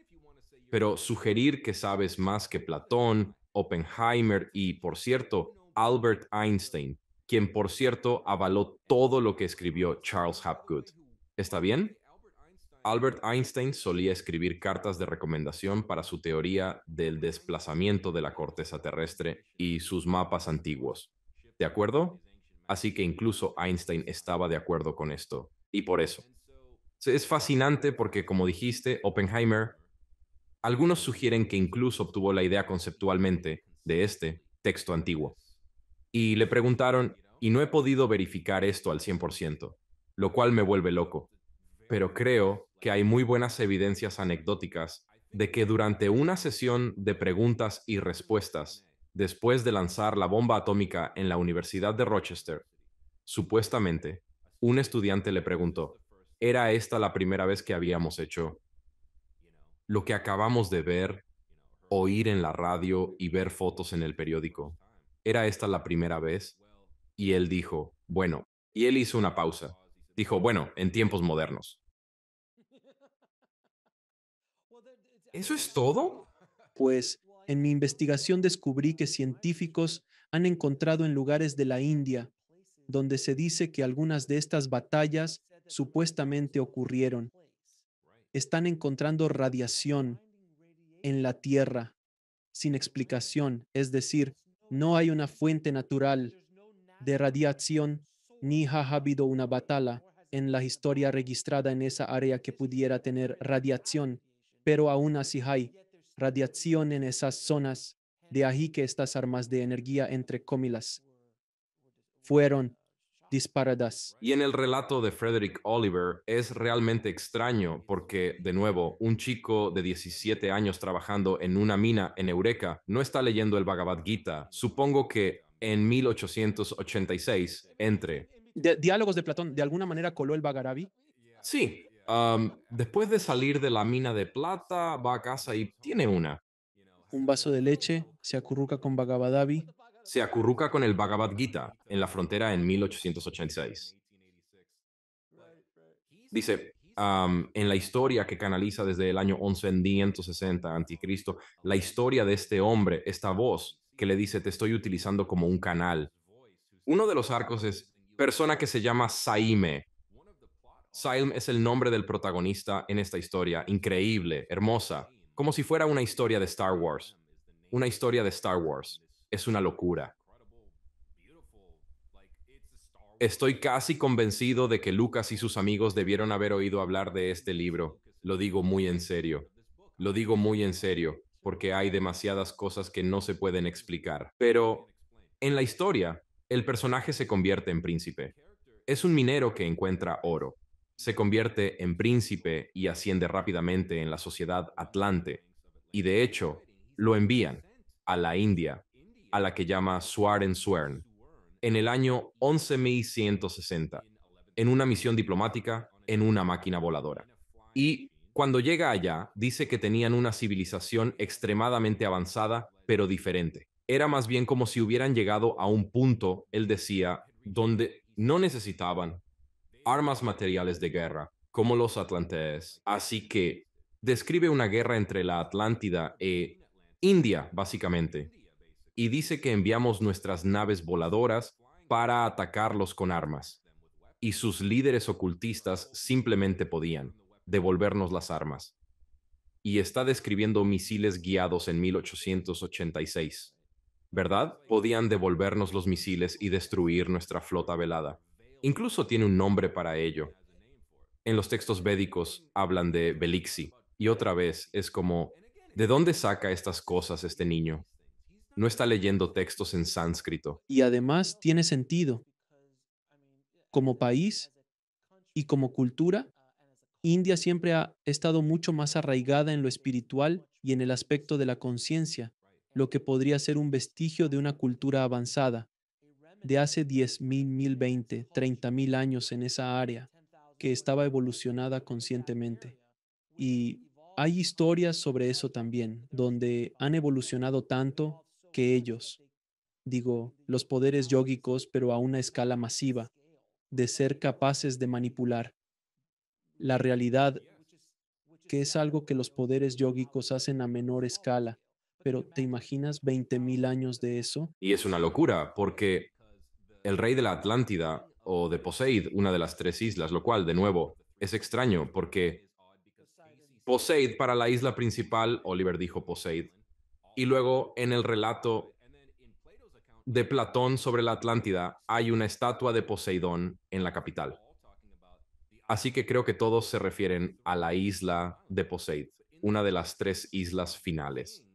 pero sugerir que sabes más que Platón, Oppenheimer y, por cierto, Albert Einstein quien por cierto avaló todo lo que escribió Charles Hapgood. ¿Está bien? Albert Einstein solía escribir cartas de recomendación para su teoría del desplazamiento de la corteza terrestre y sus mapas antiguos. ¿De acuerdo? Así que incluso Einstein estaba de acuerdo con esto. Y por eso. Es fascinante porque, como dijiste, Oppenheimer, algunos sugieren que incluso obtuvo la idea conceptualmente de este texto antiguo. Y le preguntaron, y no he podido verificar esto al 100%, lo cual me vuelve loco. Pero creo que hay muy buenas evidencias anecdóticas de que durante una sesión de preguntas y respuestas, después de lanzar la bomba atómica en la Universidad de Rochester, supuestamente, un estudiante le preguntó, ¿era esta la primera vez que habíamos hecho lo que acabamos de ver, oír en la radio y ver fotos en el periódico? ¿era esta la primera vez? Y él dijo, bueno, y él hizo una pausa. Dijo, bueno, en tiempos modernos.
¿Eso es todo? Pues en mi investigación descubrí que científicos han encontrado en lugares de la India donde se dice que algunas de estas batallas supuestamente ocurrieron. Están encontrando radiación en la Tierra sin explicación, es decir, no hay una fuente natural de radiación ni ha habido una batalla en la historia registrada en esa área que pudiera tener radiación, pero aún así hay radiación en esas zonas, de ahí que estas armas de energía, entre comillas, fueron
y en el relato de Frederick Oliver es realmente extraño porque, de nuevo, un chico de 17 años trabajando en una mina en Eureka no está leyendo el Bhagavad Gita. Supongo que en 1886 entre...
diálogos de Platón, ¿de alguna manera coló el Bhagaravi. Sí.
Um, después de salir de la mina de plata, va a casa y tiene una.
Un vaso de leche, se acurruca con Bhagavad Gita
se acurruca con el Bhagavad Gita en la frontera en 1886. Dice, en la historia que canaliza desde el año 1160 anticristo, la historia de este hombre, esta voz que le dice, te estoy utilizando como un canal. Uno de los arcos es persona que se llama Saime. Saime es el nombre del protagonista en esta historia, increíble, hermosa, como si fuera una historia de Star Wars. Una historia de Star Wars es una locura. Estoy casi convencido de que Lucas y sus amigos debieron haber oído hablar de este libro. Lo digo muy en serio. Lo digo muy en serio, porque hay demasiadas cosas que no se pueden explicar. Pero en la historia, el personaje se convierte en príncipe. Es un minero que encuentra oro. Se convierte en príncipe y asciende rápidamente en la sociedad atlante. Y de hecho, lo envían a la India a la que llama Swaren Swern en el año 11160 en una misión diplomática en una máquina voladora. Y cuando llega allá, dice que tenían una civilización extremadamente avanzada, pero diferente. Era más bien como si hubieran llegado a un punto, él decía, donde no necesitaban armas materiales de guerra, como los atlantes Así que describe una guerra entre la Atlántida e India, básicamente, y dice que enviamos nuestras naves voladoras para atacarlos con armas. Y sus líderes ocultistas simplemente podían devolvernos las armas. Y está describiendo misiles guiados en 1886. ¿Verdad? Podían devolvernos los misiles y destruir nuestra flota velada. Incluso tiene un nombre para ello. En los textos védicos hablan de Belixi. Y otra vez es como, ¿de dónde saca estas cosas este niño? No está leyendo textos en sánscrito.
Y además tiene sentido. Como país y como cultura, India siempre ha estado mucho más arraigada en lo espiritual y en el aspecto de la conciencia, lo que podría ser un vestigio de una cultura avanzada de hace 10.000, 1020, 30.000 años en esa área que estaba evolucionada conscientemente. Y hay historias sobre eso también, donde han evolucionado tanto que ellos, digo, los poderes yógicos, pero a una escala masiva, de ser capaces de manipular la realidad, que es algo que los poderes yógicos hacen a menor escala. Pero ¿te imaginas 20.000 años de eso?
Y es una locura, porque el rey de la Atlántida o de Poseid, una de las tres islas, lo cual, de nuevo, es extraño, porque Poseid para la isla principal, Oliver dijo Poseid, y luego en el relato de Platón sobre la Atlántida hay una estatua de Poseidón en la capital. Así que creo que todos se refieren a la isla de Poseid, una de las tres islas finales.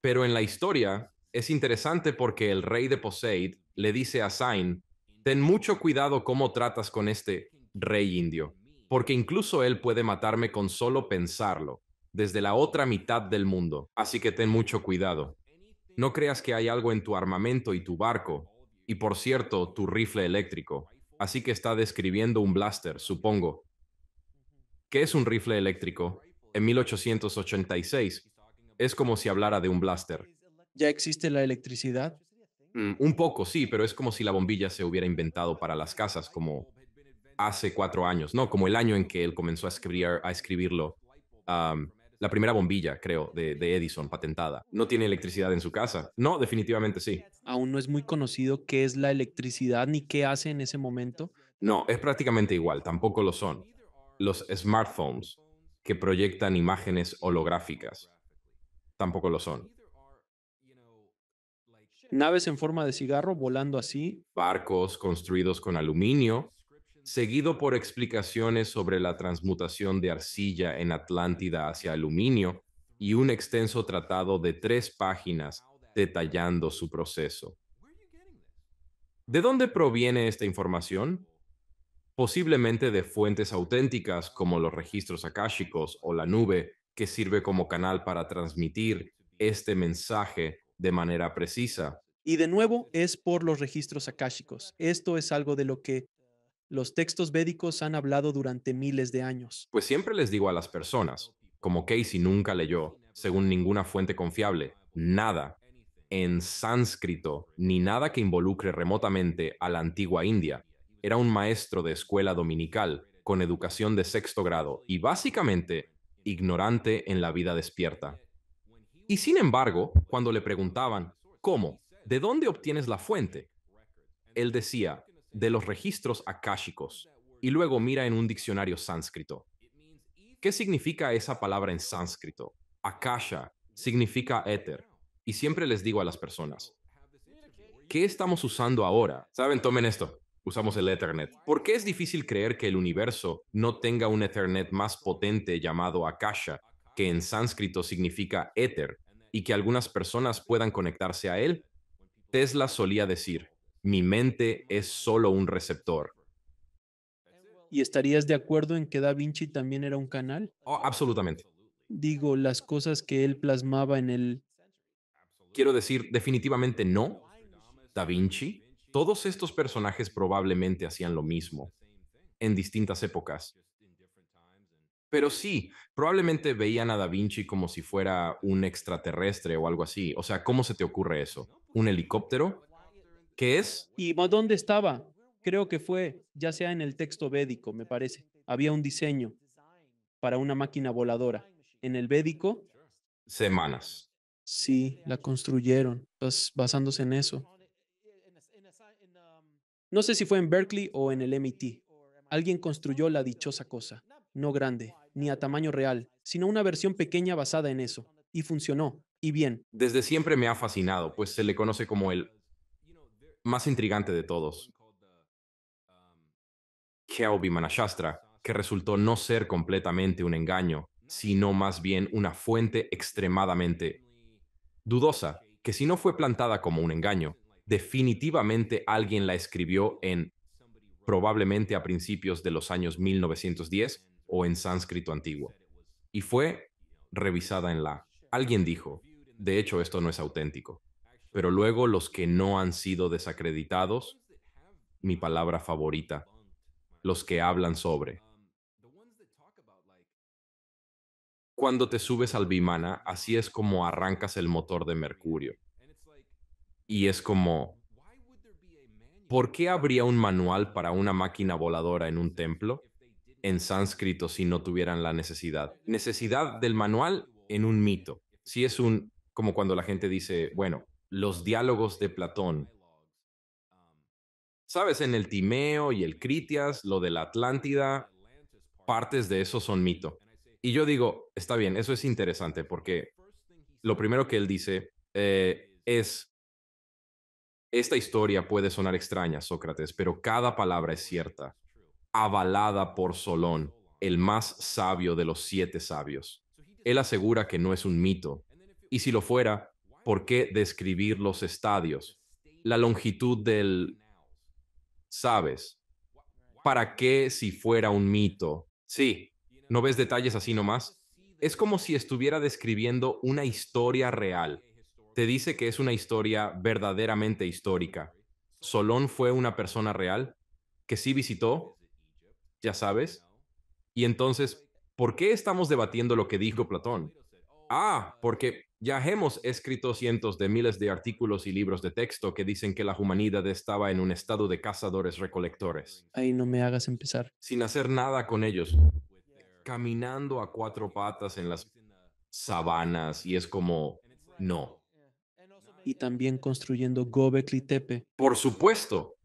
Pero en la historia es interesante porque el rey de Poseid le dice a Zain, ten mucho cuidado cómo tratas con este rey indio, porque incluso él puede matarme con solo pensarlo desde la otra mitad del mundo, así que ten mucho cuidado. No creas que hay algo en tu armamento y tu barco, y por cierto, tu rifle eléctrico, así que está describiendo un blaster, supongo. ¿Qué es un rifle eléctrico? En 1886, es como si hablara de un blaster. ¿Ya existe
la electricidad?
Mm, un poco, sí, pero es como si la bombilla se hubiera inventado para las casas, como hace cuatro años, no, como el año en que él comenzó a, escribir, a escribirlo la primera bombilla, creo, de, Edison patentada. No tiene electricidad en su casa. No, definitivamente sí.
Aún no es muy conocido qué es la electricidad ni qué hace en ese momento.
No, es prácticamente igual, tampoco lo son. Los smartphones que proyectan imágenes holográficas tampoco lo son.
Naves en forma de cigarro volando así.
Barcos construidos con aluminio seguido por explicaciones sobre la transmutación de arcilla en Atlántida hacia aluminio y un extenso tratado de tres páginas detallando su proceso. ¿De dónde proviene esta información? Posiblemente de fuentes auténticas como los registros akáshicos o la nube que sirve como canal para transmitir este mensaje de manera precisa.
Y de nuevo es por los registros akáshicos. Esto es algo de lo que los textos védicos han hablado durante miles de años.
Pues siempre les digo a las personas, como Casey nunca leyó, según ninguna fuente confiable, nada en sánscrito ni nada que involucre remotamente a la antigua India. Era un maestro de escuela dominical con educación de sexto grado y básicamente ignorante en la vida despierta. Y sin embargo, cuando le preguntaban, ¿cómo? ¿De dónde obtienes la fuente? Él decía, de los registros akáshicos y luego mira en un diccionario sánscrito. ¿Qué significa esa palabra en sánscrito? Akasha significa éter. Y siempre les digo a las personas, ¿qué estamos usando ahora? Saben, tomen esto. Usamos el Ethernet. ¿Por qué es difícil creer que el universo no tenga un Ethernet más potente llamado Akasha, que en sánscrito significa éter, y que algunas personas puedan conectarse a él? Tesla solía decir, mi mente es solo un receptor.
¿Y estarías de acuerdo en que Da Vinci también era un canal?
Oh, absolutamente.
Digo, las cosas que él plasmaba en el...
Quiero decir, definitivamente no. Da Vinci, todos estos personajes probablemente hacían lo mismo en distintas épocas. Pero sí, probablemente veían a Da Vinci como si fuera un extraterrestre o algo así. O sea, ¿cómo se te ocurre eso? ¿Un
helicóptero? ¿Qué es? ¿Y dónde estaba? Creo que fue, ya sea en el texto védico, me parece. Había un diseño para una máquina voladora. En el védico. Semanas. Sí, la construyeron, basándose en eso. No sé si fue en Berkeley o en el MIT. Alguien construyó la dichosa cosa, no grande, ni a tamaño real, sino una versión pequeña basada en eso. Y funcionó, y bien.
Desde siempre me ha fascinado, pues se le conoce como el más intrigante de todos, Kelby Manashastra, que resultó no ser completamente un engaño, sino más bien una fuente extremadamente dudosa, que si no fue plantada como un engaño, definitivamente alguien la escribió en probablemente a principios de los años 1910 o en sánscrito antiguo. Y fue revisada en la. Alguien dijo, de hecho esto no es auténtico pero luego los que no han sido desacreditados, mi palabra favorita, los que hablan sobre. Cuando te subes al Vimana, así es como arrancas el motor de Mercurio. Y es como, ¿por qué habría un manual para una máquina voladora en un templo? En sánscrito si no tuvieran la necesidad. Necesidad del manual en un mito. Si es un, como cuando la gente dice, bueno, los diálogos de Platón. Sabes, en el Timeo y el Critias, lo de la Atlántida, partes de eso son mito. Y yo digo, está bien, eso es interesante porque lo primero que él dice eh, es, esta historia puede sonar extraña, Sócrates, pero cada palabra es cierta, avalada por Solón, el más sabio de los siete sabios. Él asegura que no es un mito, y si lo fuera, por qué describir los estadios, la longitud del, ¿sabes? ¿Para qué si fuera un mito? Sí, ¿no ves detalles así nomás? Es como si estuviera describiendo una historia real. Te dice que es una historia verdaderamente histórica. Solón fue una persona real que sí visitó, ya sabes. Y entonces, ¿por qué estamos debatiendo lo que dijo Platón? Ah, porque ya hemos escrito cientos de miles de artículos y libros de texto que dicen que la humanidad estaba en un estado de cazadores-recolectores.
Ahí no me hagas empezar.
Sin hacer nada con ellos. Caminando a cuatro patas en las sabanas y es como, no.
Y también construyendo Gobekli Tepe.
Por supuesto.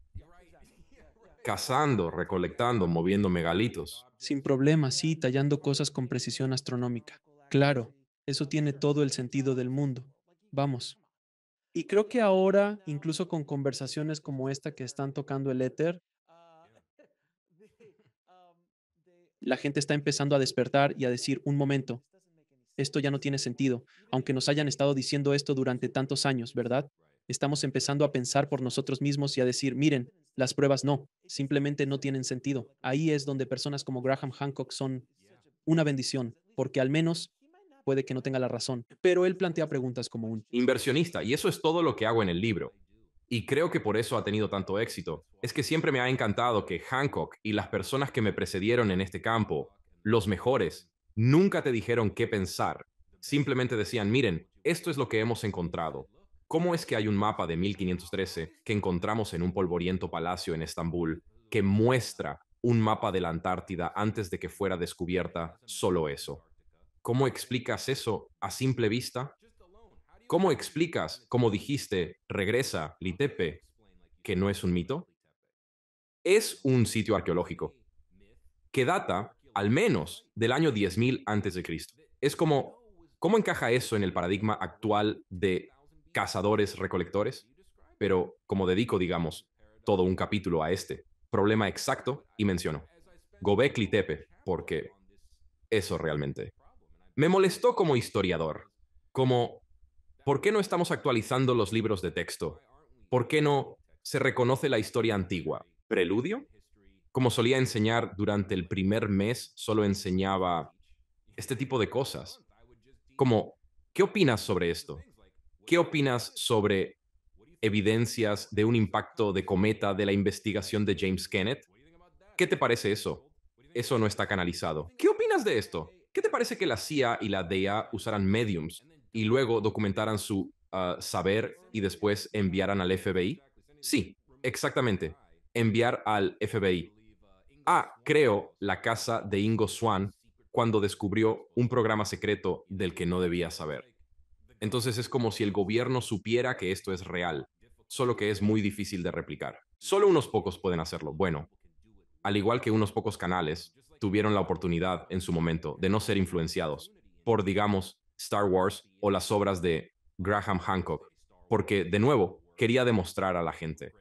Cazando, recolectando, moviendo megalitos.
Sin problema, sí, tallando cosas con precisión astronómica. Claro, eso tiene todo el sentido del mundo. Vamos. Y creo que ahora, incluso con conversaciones como esta que están tocando el éter, la gente está empezando a despertar y a decir, un momento, esto ya no tiene sentido, aunque nos hayan estado diciendo esto durante tantos años, ¿verdad? Estamos empezando a pensar por nosotros mismos y a decir, miren, las pruebas no, simplemente no tienen sentido. Ahí es donde personas como Graham Hancock son una bendición, porque al menos puede que no tenga la razón, pero él plantea preguntas como un
inversionista, y eso es todo lo que hago en el libro. Y creo que por eso ha tenido tanto éxito. Es que siempre me ha encantado que Hancock y las personas que me precedieron en este campo, los mejores, nunca te dijeron qué pensar. Simplemente decían, miren, esto es lo que hemos encontrado. ¿Cómo es que hay un mapa de 1513 que encontramos en un polvoriento palacio en Estambul que muestra un mapa de la Antártida antes de que fuera descubierta solo eso? ¿Cómo explicas eso a simple vista? ¿Cómo explicas, como dijiste, regresa, Litepe, que no es un mito? Es un sitio arqueológico que data al menos del año 10.000 a.C. Es como, ¿cómo encaja eso en el paradigma actual de cazadores-recolectores? Pero como dedico, digamos, todo un capítulo a este problema exacto y menciono gobek Litepe, porque eso realmente me molestó como historiador, como, ¿por qué no estamos actualizando los libros de texto? ¿Por qué no se reconoce la historia antigua? ¿Preludio? Como solía enseñar durante el primer mes, solo enseñaba este tipo de cosas. Como, ¿qué opinas sobre esto? ¿Qué opinas sobre evidencias de un impacto de cometa de la investigación de James Kennett? ¿Qué te parece eso? Eso no está canalizado. ¿Qué opinas de esto? ¿Qué te parece que la CIA y la DEA usaran mediums y luego documentaran su ah, saber y después enviaran al FBI? Sí, exactamente. Enviar al FBI. Ah, creo la casa de Ingo Swan cuando descubrió un programa secreto del que no debía saber. Entonces es como si el gobierno supiera que esto es real, solo que es muy difícil de replicar. Solo unos pocos pueden hacerlo. Bueno, al igual que unos pocos canales, tuvieron la oportunidad en su momento de no ser influenciados por, digamos, Star Wars o las obras de Graham Hancock, porque, de nuevo, quería demostrar a la gente.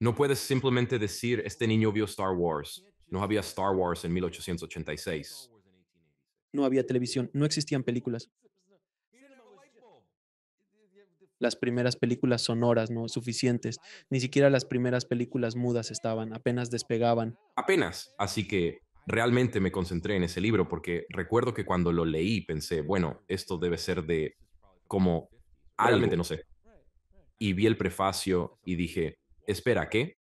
No puedes simplemente decir, este niño vio Star Wars. No había Star Wars en 1886.
No había televisión, no existían películas las primeras películas sonoras no suficientes, ni siquiera las primeras películas mudas estaban, apenas despegaban.
Apenas, así que realmente me concentré en ese libro porque recuerdo que cuando lo leí pensé, bueno, esto debe ser de como realmente no sé. Y vi el prefacio y dije, espera, ¿qué?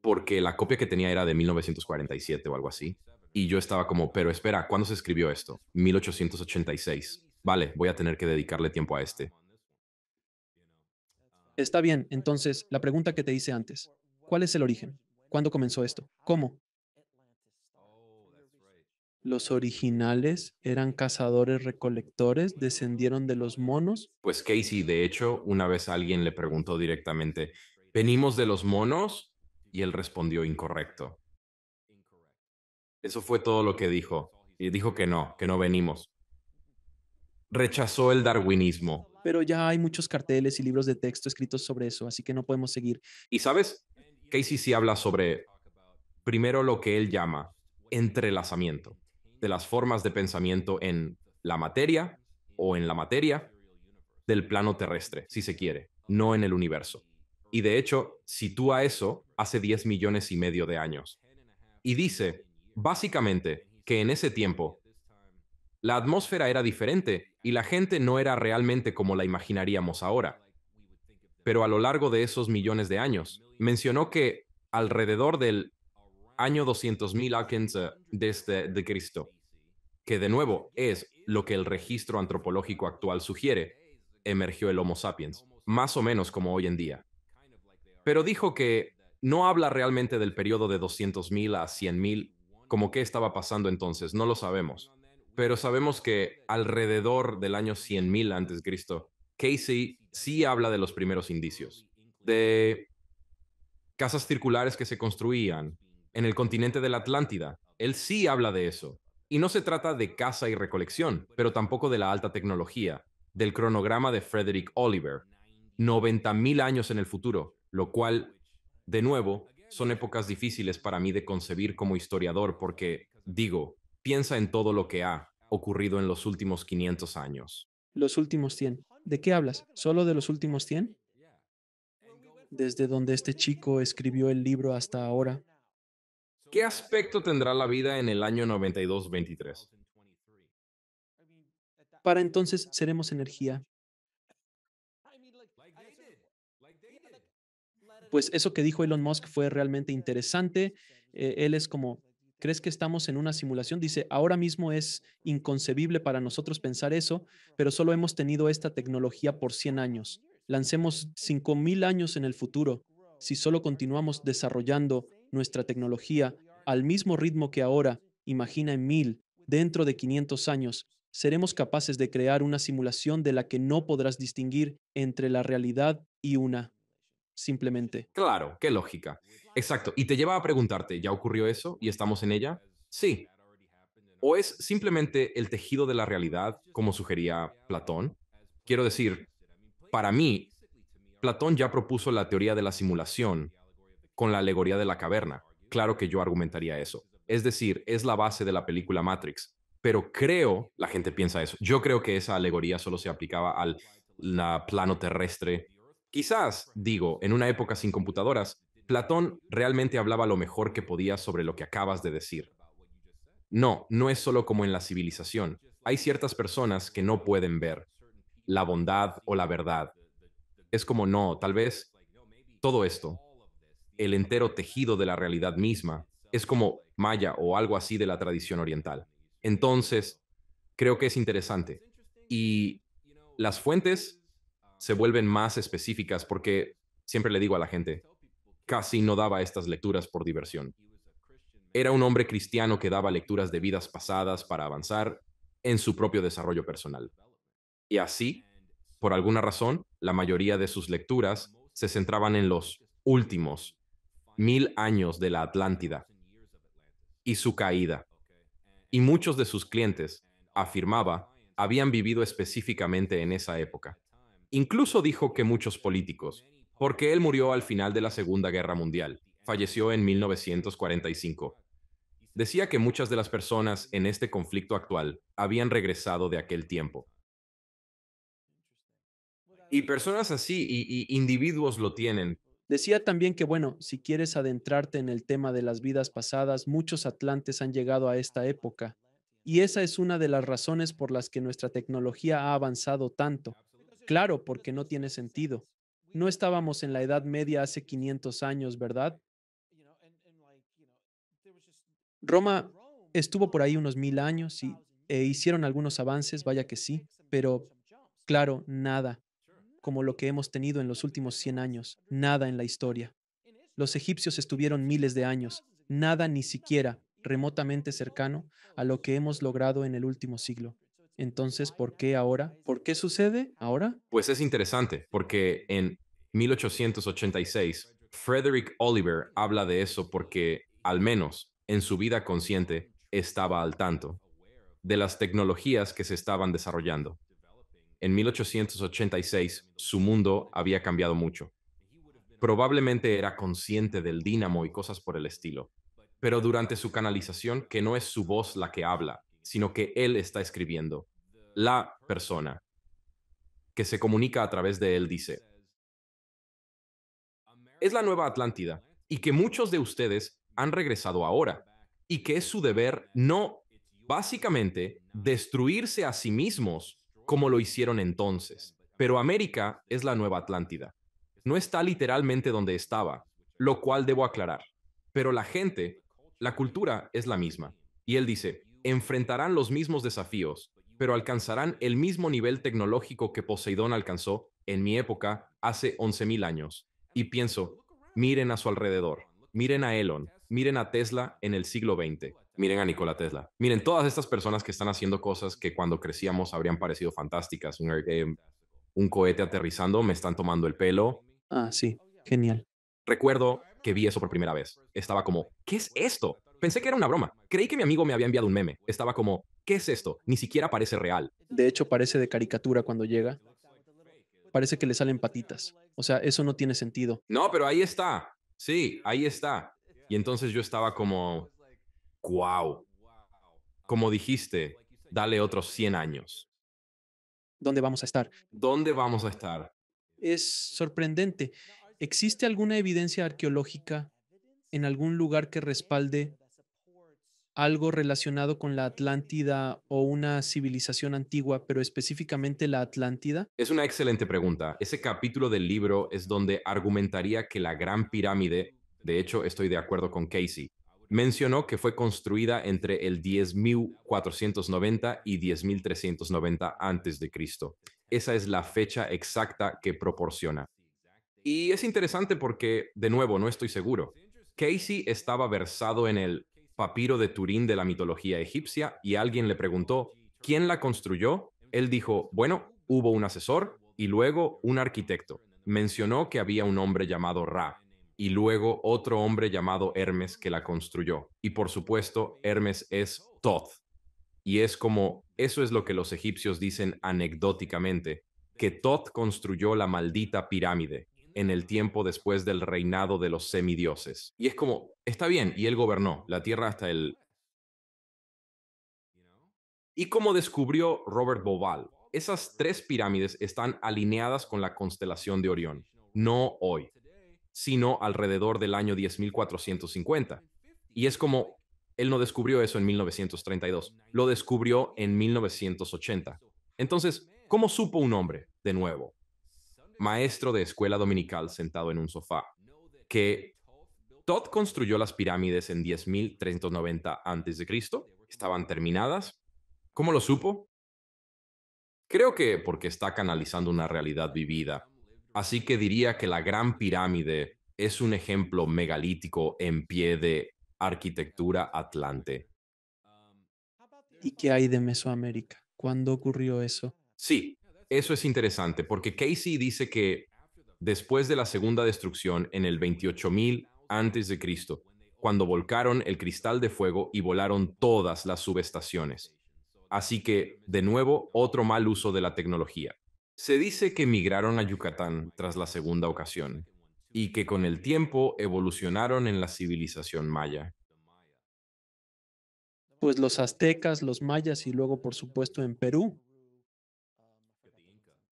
Porque la copia que tenía era de 1947 o algo así. Y yo estaba como, pero espera, ¿cuándo se escribió esto? 1886. Vale, voy a tener que dedicarle tiempo a este.
Está bien, entonces, la pregunta que te hice antes, ¿cuál es el origen? ¿Cuándo comenzó esto? ¿Cómo? Oh, los originales eran cazadores recolectores, descendieron de los monos.
Pues Casey, de hecho, una vez alguien le preguntó directamente, ¿venimos de los monos? Y él respondió incorrecto. Eso fue todo lo que dijo. Y dijo que no, que no venimos. Rechazó el darwinismo
pero ya hay muchos carteles y libros de texto escritos sobre eso, así que no podemos seguir. Y sabes, Casey sí habla sobre
primero lo que él llama entrelazamiento de las formas de pensamiento en la materia o en la materia del plano terrestre, si se quiere, no en el universo. Y de hecho, sitúa eso hace 10 millones y medio de años. Y dice, básicamente, que en ese tiempo la atmósfera era diferente y la gente no era realmente como la imaginaríamos ahora. Pero a lo largo de esos millones de años, mencionó que alrededor del año 200.000 eh, de desde de Cristo, que de nuevo es lo que el registro antropológico actual sugiere, emergió el Homo sapiens, más o menos como hoy en día. Pero dijo que no habla realmente del periodo de 200.000 a 100.000, como qué estaba pasando entonces, no lo sabemos pero sabemos que alrededor del año 100.000 antes Cristo, Casey sí habla de los primeros indicios, de casas circulares que se construían en el continente de la Atlántida. Él sí habla de eso. Y no se trata de caza y recolección, pero tampoco de la alta tecnología, del cronograma de Frederick Oliver, 90.000 años en el futuro, lo cual, de nuevo, son épocas difíciles para mí de concebir como historiador porque, digo, Piensa en todo lo que ha ocurrido en los últimos 500 años.
Los últimos 100. ¿De qué hablas? ¿Solo de los últimos 100? Desde donde este chico escribió el libro hasta ahora.
¿Qué aspecto tendrá la vida en el año 92-23?
Para entonces seremos energía. Pues eso que dijo Elon Musk fue realmente interesante. Eh, él es como, ¿Crees que estamos en una simulación? Dice, ahora mismo es inconcebible para nosotros pensar eso, pero solo hemos tenido esta tecnología por 100 años. Lancemos 5.000 años en el futuro. Si solo continuamos desarrollando nuestra tecnología al mismo ritmo que ahora, imagina en 1.000, dentro de 500 años, seremos capaces de crear una simulación de la que no podrás distinguir entre la realidad y una simplemente.
Claro, qué lógica. Exacto. Y te lleva a preguntarte, ¿ya ocurrió eso y estamos en ella? Sí. ¿O es simplemente el tejido de la realidad, como sugería Platón? Quiero decir, para mí, Platón ya propuso la teoría de la simulación con la alegoría de la caverna. Claro que yo argumentaría eso. Es decir, es la base de la película Matrix. Pero creo, la gente piensa eso, yo creo que esa alegoría solo se aplicaba al plano terrestre Quizás, digo, en una época sin computadoras, Platón realmente hablaba lo mejor que podía sobre lo que acabas de decir. No, no es solo como en la civilización. Hay ciertas personas que no pueden ver la bondad o la verdad. Es como no, tal vez todo esto, el entero tejido de la realidad misma, es como maya o algo así de la tradición oriental. Entonces, creo que es interesante. Y las fuentes se vuelven más específicas porque siempre le digo a la gente, casi no daba estas lecturas por diversión. Era un hombre cristiano que daba lecturas de vidas pasadas para avanzar en su propio desarrollo personal. Y así, por alguna razón, la mayoría de sus lecturas se centraban en los últimos mil años de la Atlántida y su caída. Y muchos de sus clientes, afirmaba, habían vivido específicamente en esa época. Incluso dijo que muchos políticos, porque él murió al final de la Segunda Guerra Mundial. Falleció en 1945. Decía que muchas de las personas en este conflicto actual habían regresado de aquel tiempo. Y personas así y, individuos lo tienen,
Decía también que, bueno, si quieres adentrarte en el tema de las vidas pasadas, muchos atlantes han llegado a esta época. Y esa es una de las razones por las que nuestra tecnología ha avanzado tanto. Claro, porque no tiene sentido. No estábamos en la Edad Media hace 500 años, ¿verdad? Roma estuvo por ahí unos mil años y, e hicieron algunos avances, vaya que sí, pero claro, nada como lo que hemos tenido en los últimos 100 años, nada en la historia. Los egipcios estuvieron miles de años, nada ni siquiera remotamente cercano a lo que hemos logrado en el último siglo. Entonces, ¿por qué ahora? ¿Por qué sucede ahora?
Pues es interesante, porque en 1886, Frederick Oliver habla de eso porque, al menos en su vida consciente, estaba al tanto de las tecnologías que se estaban desarrollando. En 1886, su mundo había cambiado mucho. Probablemente era consciente del dínamo y cosas por el estilo, pero durante su canalización, que no es su voz la que habla, sino que Él está escribiendo. La persona que se comunica a través de Él dice, es la nueva Atlántida y que muchos de ustedes han regresado ahora y que es su deber no, básicamente, destruirse a sí mismos como lo hicieron entonces. Pero América es la nueva Atlántida. No está literalmente donde estaba, lo cual debo aclarar. Pero la gente, la cultura es la misma. Y él dice, enfrentarán los mismos desafíos, pero alcanzarán el mismo nivel tecnológico que Poseidón alcanzó en mi época hace 11.000 años. Y pienso, miren a su alrededor, miren a Elon, miren a Tesla en el siglo XX, miren a Nikola Tesla, miren todas estas personas que están haciendo cosas que cuando crecíamos habrían parecido fantásticas. Un, eh, un cohete aterrizando, me están tomando el pelo. Ah, sí, genial. Recuerdo que vi eso por primera vez. Estaba como, ¿qué es esto? Pensé que era una broma. Creí que mi amigo me había enviado un meme. Estaba como, ¿qué es esto? Ni siquiera parece real.
De hecho, parece de caricatura cuando llega. Parece que le salen patitas. O sea, eso no tiene sentido.
No, pero ahí está. Sí, ahí está. Y entonces yo estaba como, wow. Como dijiste, dale otros 100 años.
¿Dónde vamos a estar?
¿Dónde vamos a estar?
Es sorprendente. ¿Existe alguna evidencia arqueológica en algún lugar que respalde algo relacionado con la Atlántida o una civilización antigua, pero específicamente la Atlántida?
Es una excelente pregunta. Ese capítulo del libro es donde argumentaría que la Gran Pirámide, de hecho estoy de acuerdo con Casey, mencionó que fue construida entre el 10.490 y 10.390 a.C. Esa es la fecha exacta que proporciona. Y es interesante porque, de nuevo, no estoy seguro. Casey estaba versado en el papiro de Turín de la mitología egipcia y alguien le preguntó, ¿quién la construyó? Él dijo, bueno, hubo un asesor y luego un arquitecto. Mencionó que había un hombre llamado Ra y luego otro hombre llamado Hermes que la construyó. Y por supuesto, Hermes es Thoth. Y es como, eso es lo que los egipcios dicen anecdóticamente, que Thoth construyó la maldita pirámide, en el tiempo después del reinado de los semidioses. Y es como, está bien, y él gobernó la tierra hasta el... ¿Y como descubrió Robert Boval? Esas tres pirámides están alineadas con la constelación de Orión, no hoy, sino alrededor del año 10.450. Y es como, él no descubrió eso en 1932, lo descubrió en 1980. Entonces, ¿cómo supo un hombre, de nuevo? maestro de escuela dominical sentado en un sofá, que Todd construyó las pirámides en 10.390 a.C. Estaban terminadas. ¿Cómo lo supo? Creo que porque está canalizando una realidad vivida. Así que diría que la Gran Pirámide es un ejemplo megalítico en pie de arquitectura atlante.
¿Y qué hay de Mesoamérica? ¿Cuándo ocurrió eso?
Sí, eso es interesante porque Casey dice que después de la segunda destrucción en el 28000 antes de Cristo, cuando volcaron el cristal de fuego y volaron todas las subestaciones. Así que, de nuevo, otro mal uso de la tecnología. Se dice que migraron a Yucatán tras la segunda ocasión y que con el tiempo evolucionaron en la civilización
maya. Pues los aztecas, los mayas y luego, por supuesto, en Perú,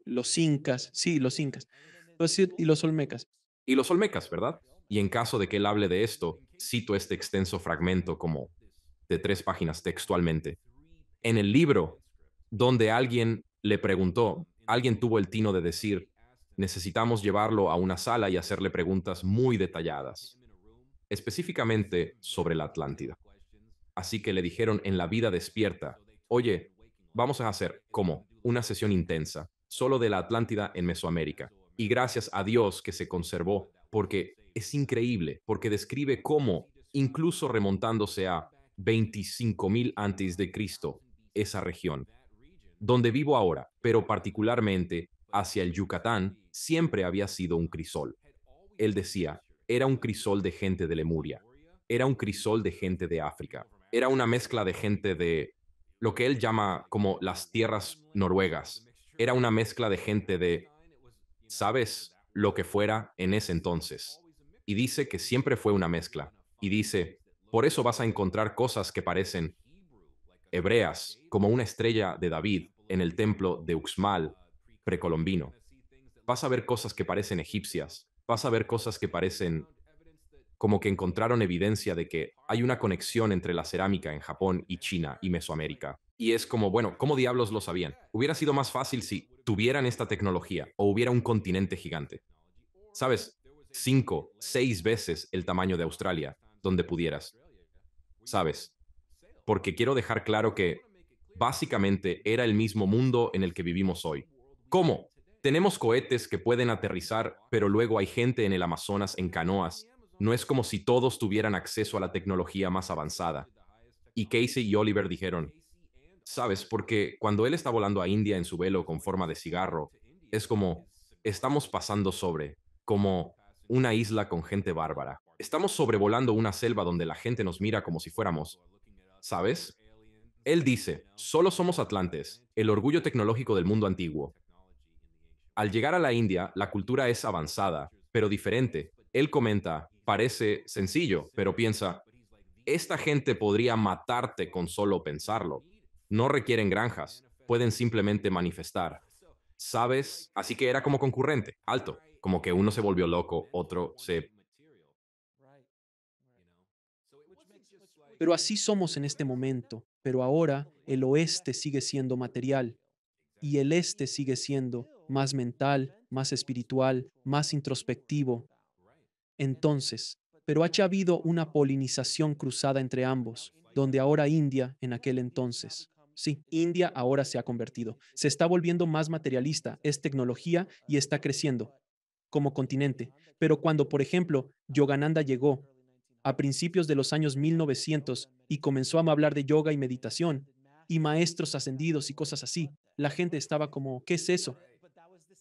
los incas, sí, los incas, y los olmecas.
Y los olmecas, ¿verdad? Y en caso de que él hable de esto, cito este extenso fragmento como de tres páginas textualmente. En el libro donde alguien le preguntó, alguien tuvo el tino de decir, necesitamos llevarlo a una sala y hacerle preguntas muy detalladas, específicamente sobre la Atlántida. Así que le dijeron en la vida despierta, oye, vamos a hacer, como Una sesión intensa solo de la Atlántida en Mesoamérica. Y gracias a Dios que se conservó, porque es increíble, porque describe cómo, incluso remontándose a 25.000 antes de Cristo, esa región, donde vivo ahora, pero particularmente hacia el Yucatán, siempre había sido un crisol. Él decía, era un crisol de gente de Lemuria, era un crisol de gente de África, era una mezcla de gente de lo que él llama como las tierras noruegas, era una mezcla de gente de, ¿sabes? Lo que fuera en ese entonces. Y dice que siempre fue una mezcla. Y dice, por eso vas a encontrar cosas que parecen hebreas, como una estrella de David en el templo de Uxmal precolombino. Vas a ver cosas que parecen egipcias, vas a ver cosas que parecen como que encontraron evidencia de que hay una conexión entre la cerámica en Japón y China y Mesoamérica. Y es como, bueno, ¿cómo diablos lo sabían? Hubiera sido más fácil si tuvieran esta tecnología o hubiera un continente gigante. ¿Sabes? Cinco, seis veces el tamaño de Australia, donde pudieras. ¿Sabes? Porque quiero dejar claro que básicamente era el mismo mundo en el que vivimos hoy. ¿Cómo? Tenemos cohetes que pueden aterrizar, pero luego hay gente en el Amazonas en canoas. No es como si todos tuvieran acceso a la tecnología más avanzada. Y Casey y Oliver dijeron, ¿Sabes? Porque cuando él está volando a India en su velo con forma de cigarro, es como, estamos pasando sobre, como una isla con gente bárbara. Estamos sobrevolando una selva donde la gente nos mira como si fuéramos, ¿sabes? Él dice, solo somos atlantes, el orgullo tecnológico del mundo antiguo. Al llegar a la India, la cultura es avanzada, pero diferente. Él comenta, parece sencillo, pero piensa, esta gente podría matarte con solo pensarlo. No requieren granjas, pueden simplemente manifestar. ¿Sabes? Así que era como concurrente, alto, como que uno se volvió loco, otro se...
Pero así somos en este momento, pero ahora el oeste sigue siendo material y el este sigue siendo más mental, más espiritual, más introspectivo. Entonces, pero ha habido una polinización cruzada entre ambos, donde ahora India en aquel entonces. Sí, India ahora se ha convertido. Se está volviendo más materialista, es tecnología y está creciendo como continente. Pero cuando, por ejemplo, Yogananda llegó a principios de los años 1900 y comenzó a hablar de yoga y meditación y maestros ascendidos y cosas así, la gente estaba como, ¿qué es eso?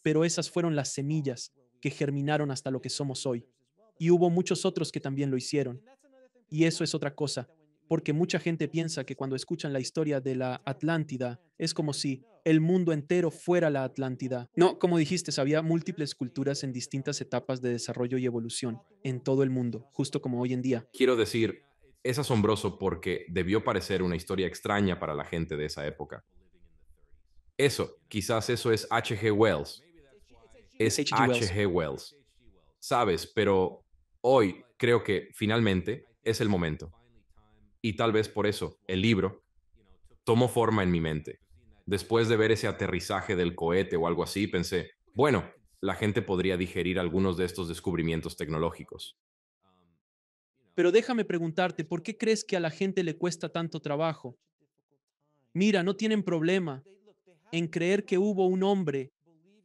Pero esas fueron las semillas que germinaron hasta lo que somos hoy. Y hubo muchos otros que también lo hicieron. Y eso es otra cosa porque mucha gente piensa que cuando escuchan la historia de la Atlántida es como si el mundo entero fuera la Atlántida. No, como dijiste, había múltiples culturas en distintas etapas de desarrollo y evolución en todo el mundo, justo como hoy en día. Quiero decir,
es asombroso porque debió parecer una historia extraña para la gente de esa época. Eso, quizás eso es H.G. Wells. Es H.G. Wells. Sabes, pero hoy creo que finalmente es el momento y tal vez por eso el libro tomó forma en mi mente. Después de ver ese aterrizaje del cohete o algo así, pensé, bueno, la gente podría digerir algunos de estos descubrimientos tecnológicos.
Pero déjame preguntarte, ¿por qué crees que a la gente le cuesta tanto trabajo? Mira, no tienen problema en creer que hubo un hombre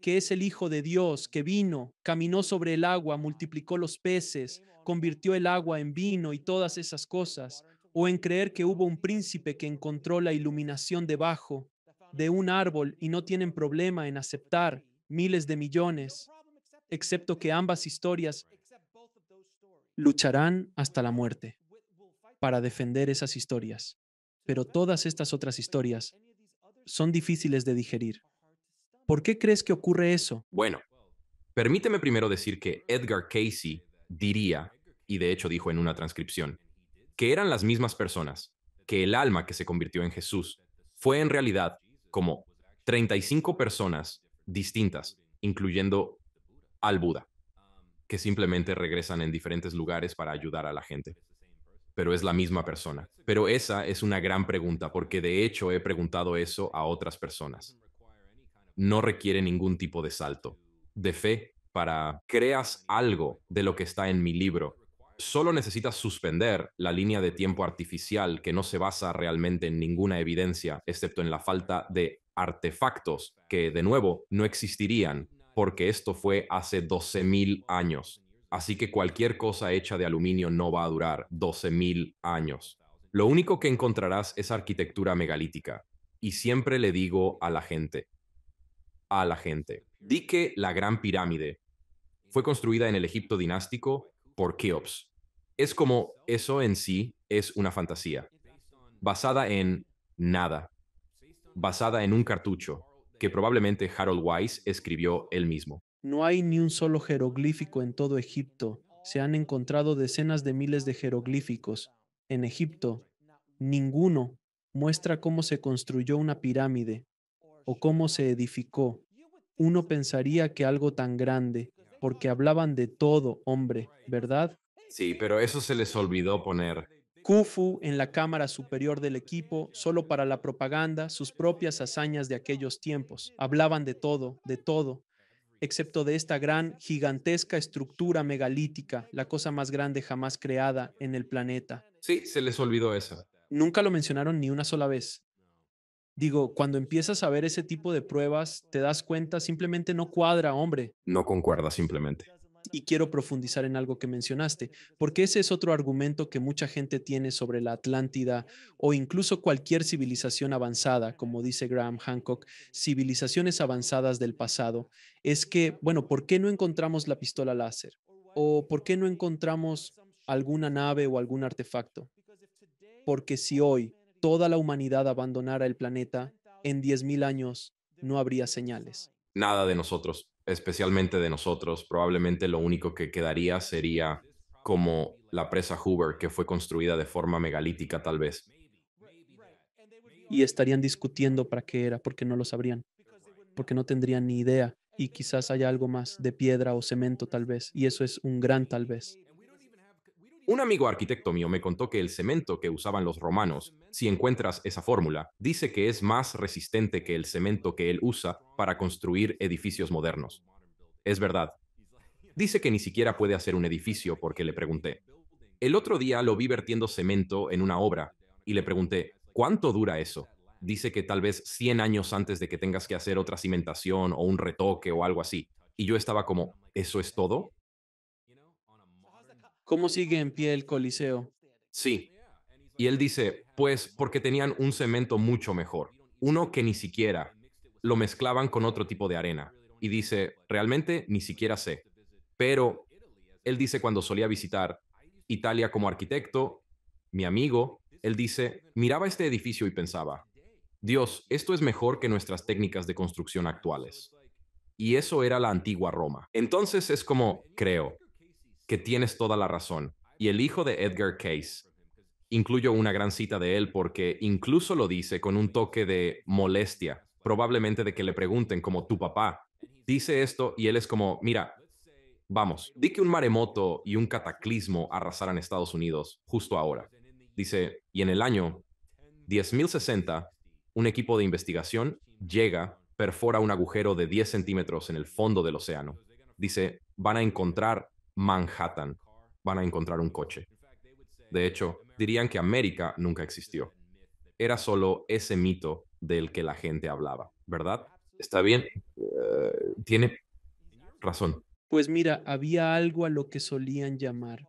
que es el Hijo de Dios, que vino, caminó sobre el agua, multiplicó los peces, convirtió el agua en vino y todas esas cosas o en creer que hubo un príncipe que encontró la iluminación debajo de un árbol y no tienen problema en aceptar miles de millones, excepto que ambas historias lucharán hasta la muerte para defender esas historias. Pero todas estas otras historias son difíciles de digerir. ¿Por qué crees que ocurre eso?
Bueno, permíteme primero decir que Edgar Casey diría, y de hecho dijo en una transcripción, que eran las mismas personas, que el alma que se convirtió en Jesús fue en realidad como 35 personas distintas, incluyendo al Buda, que simplemente regresan en diferentes lugares para ayudar a la gente. Pero es la misma persona. Pero esa es una gran pregunta, porque de hecho he preguntado eso a otras personas. No requiere ningún tipo de salto de fe para creas algo de lo que está en mi libro solo necesitas suspender la línea de tiempo artificial que no se basa realmente en ninguna evidencia, excepto en la falta de artefactos que, de nuevo, no existirían porque esto fue hace 12.000 años. Así que cualquier cosa hecha de aluminio no va a durar 12.000 años. Lo único que encontrarás es arquitectura megalítica. Y siempre le digo a la gente, a la gente, di que la Gran Pirámide fue construida en el Egipto dinástico por Keops. Es como eso en sí es una fantasía, basada en nada, basada en un cartucho, que probablemente Harold Weiss escribió él mismo.
No hay ni un solo jeroglífico en todo Egipto. Se han encontrado decenas de miles de jeroglíficos. En Egipto, ninguno muestra cómo se construyó una pirámide o cómo se edificó. Uno pensaría que algo tan grande, porque hablaban de todo, hombre, ¿verdad?
Sí, pero eso se les olvidó poner.
Kufu en la cámara superior del equipo, solo para la propaganda, sus propias hazañas de aquellos tiempos. Hablaban de todo, de todo, excepto de esta gran, gigantesca estructura megalítica, la cosa más grande jamás creada en el planeta.
Sí, se les olvidó eso.
Nunca lo mencionaron ni una sola vez digo, cuando empiezas a ver ese tipo de pruebas, te das cuenta, simplemente no cuadra, hombre.
No concuerda, simplemente.
Y quiero profundizar en algo que mencionaste, porque ese es otro argumento que mucha gente tiene sobre la Atlántida o incluso cualquier civilización avanzada, como dice Graham Hancock, civilizaciones avanzadas del pasado, es que, bueno, ¿por qué no encontramos la pistola láser? ¿O por qué no encontramos alguna nave o algún artefacto? Porque si hoy toda la humanidad abandonara el planeta, en 10.000 años no habría señales.
Nada de nosotros, especialmente de nosotros. Probablemente lo único que quedaría sería como la presa Hoover, que fue construida de forma megalítica tal vez.
Y estarían discutiendo para qué era, porque no lo sabrían, porque no tendrían ni idea. Y quizás haya algo más de piedra o cemento tal vez, y eso es un gran tal vez.
Un amigo arquitecto mío me contó que el cemento que usaban los romanos, si encuentras esa fórmula, dice que es más resistente que el cemento que él usa para construir edificios modernos. Es verdad. Dice que ni siquiera puede hacer un edificio porque le pregunté. El otro día lo vi vertiendo cemento en una obra y le pregunté, ¿cuánto dura eso? Dice que tal vez 100 años antes de que tengas que hacer otra cimentación o un retoque o algo así. Y yo estaba como, ¿eso es todo? ¿Cómo sigue en pie el Coliseo? Sí. Y él dice, pues porque tenían un cemento mucho mejor, uno que ni siquiera lo mezclaban con otro tipo de arena. Y dice, realmente ni siquiera sé. Pero él dice cuando solía visitar Italia como arquitecto, mi amigo, él dice, miraba este edificio y pensaba, Dios, esto es mejor que nuestras técnicas de construcción actuales. Y eso era la antigua Roma. Entonces es como, creo, que tienes toda la razón. Y el hijo de Edgar Case, incluyo una gran cita de él porque incluso lo dice con un toque de molestia, probablemente de que le pregunten como tu papá. Dice esto y él es como, mira, vamos, di que un maremoto y un cataclismo arrasaran Estados Unidos justo ahora. Dice, y en el año 10.060, un equipo de investigación llega, perfora un agujero de 10 centímetros en el fondo del océano. Dice, van a encontrar Manhattan van a encontrar un coche. De hecho, dirían que América nunca existió. Era solo ese mito del que la gente hablaba, ¿verdad? Está bien. Eh, tiene razón.
Pues mira, había algo a lo que solían llamar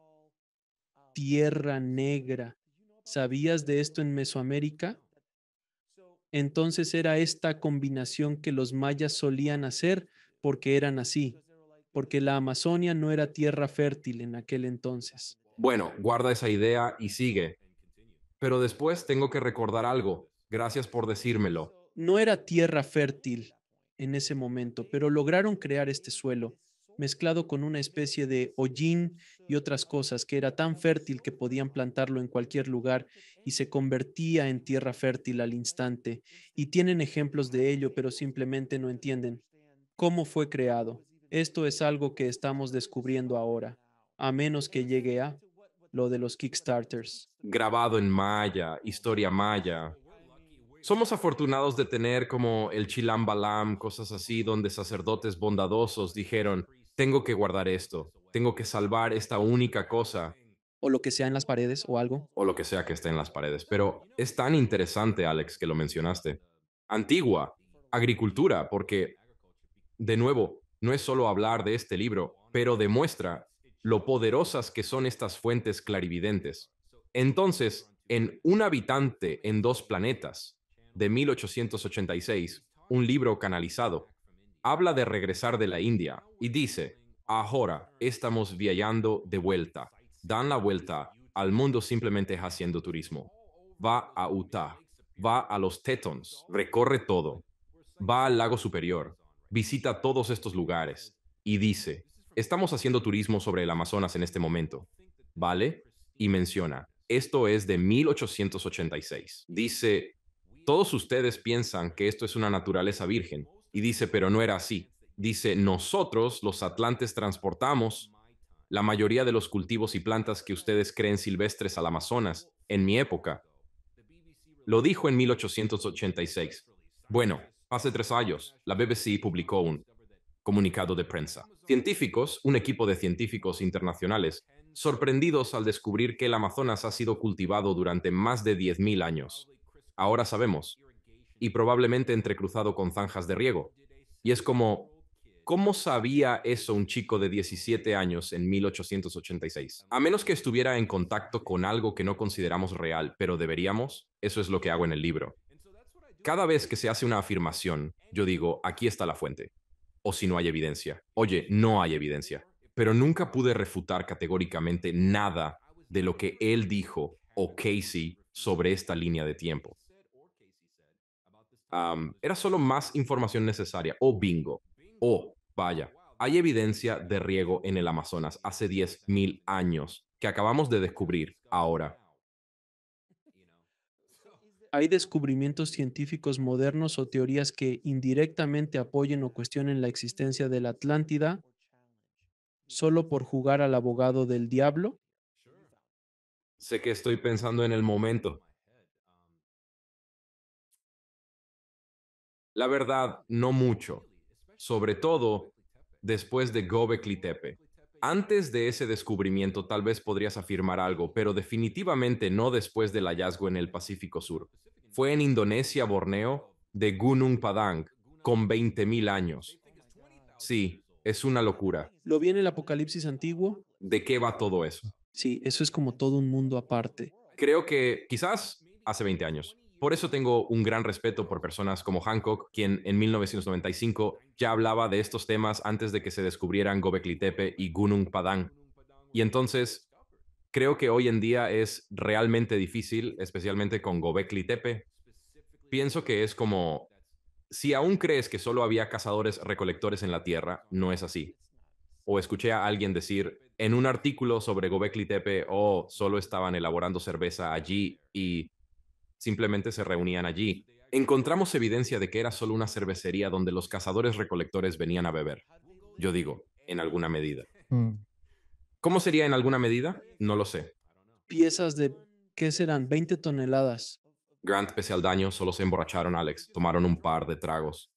tierra negra. ¿Sabías de esto en Mesoamérica? Entonces era esta combinación que los mayas solían hacer porque eran así, porque la Amazonia no era tierra fértil en aquel entonces.
Bueno, guarda esa idea y sigue. Pero después tengo que recordar algo. Gracias por decírmelo.
No era tierra fértil en ese momento, pero lograron crear este suelo, mezclado con una especie de hollín y otras cosas, que era tan fértil que podían plantarlo en cualquier lugar y se convertía en tierra fértil al instante. Y tienen ejemplos de ello, pero simplemente no entienden cómo fue creado. Esto es algo que estamos descubriendo ahora, a menos que llegue a lo de los Kickstarters.
Grabado en Maya, historia Maya. Somos afortunados de tener como el Chilam Balam, cosas así, donde sacerdotes bondadosos dijeron, tengo que guardar esto, tengo que salvar esta única cosa.
O lo que sea en las paredes o algo. O
lo que sea que esté en las paredes. Pero es tan interesante, Alex, que lo mencionaste. Antigua, agricultura, porque, de nuevo, no es solo hablar de este libro, pero demuestra lo poderosas que son estas fuentes clarividentes. Entonces, en Un habitante en dos planetas, de 1886, un libro canalizado, habla de regresar de la India y dice, ahora estamos viajando de vuelta, dan la vuelta al mundo simplemente haciendo turismo. Va a Utah, va a los Tetons, recorre todo, va al lago superior, visita todos estos lugares y dice, estamos haciendo turismo sobre el Amazonas en este momento, ¿vale? Y menciona, esto es de 1886. Dice, todos ustedes piensan que esto es una naturaleza virgen. Y dice, pero no era así. Dice, nosotros, los atlantes, transportamos la mayoría de los cultivos y plantas que ustedes creen silvestres al Amazonas en mi época. Lo dijo en 1886. Bueno, Hace tres años, la BBC publicó un comunicado de prensa. Científicos, un equipo de científicos internacionales, sorprendidos al descubrir que el Amazonas ha sido cultivado durante más de 10.000 años. Ahora sabemos, y probablemente entrecruzado con zanjas de riego. Y es como, ¿cómo sabía eso un chico de 17 años en 1886? A menos que estuviera en contacto con algo que no consideramos real, pero deberíamos, eso es lo que hago en el libro. Cada vez que se hace una afirmación, yo digo, aquí está la fuente. O si no hay evidencia. Oye, no hay evidencia. Pero nunca pude refutar categóricamente nada de lo que él dijo o Casey sobre esta línea de tiempo. era solo más información necesaria. O oh, bingo. O oh, vaya, hay evidencia de riego en el Amazonas hace 10.000 años que acabamos de descubrir ahora
¿Hay descubrimientos científicos modernos o teorías que indirectamente apoyen o cuestionen la existencia de la Atlántida solo por jugar al abogado del diablo?
Sé que estoy pensando en el momento. La verdad, no mucho, sobre todo después de Gobekli Tepe. Antes de ese descubrimiento tal vez podrías afirmar algo, pero definitivamente no después del hallazgo en el Pacífico Sur. Fue en Indonesia, Borneo, de Gunung Padang, con 20.000 años. Sí, es una locura. ¿Lo viene el Apocalipsis antiguo? ¿De qué va todo eso?
Sí, eso es como todo un mundo aparte.
Creo que quizás hace 20 años. Por eso tengo un gran respeto por personas como Hancock, quien en 1995 ya hablaba de estos temas antes de que se descubrieran Gobekli Tepe y Gunung Padang. Y entonces, creo que hoy en día es realmente difícil, especialmente con Gobekli Tepe. Pienso que es como, si aún crees que solo había cazadores recolectores en la Tierra, no es así. O escuché a alguien decir en un artículo sobre Gobekli Tepe, oh, solo estaban elaborando cerveza allí y simplemente se reunían allí. Encontramos evidencia de que era solo una cervecería donde los cazadores recolectores venían a beber. Yo digo, en alguna medida. Mm. ¿Cómo sería en alguna medida? No lo sé.
Piezas de, ¿qué serán? 20 toneladas.
Grant, pese al daño, solo se emborracharon Alex, tomaron un par de tragos.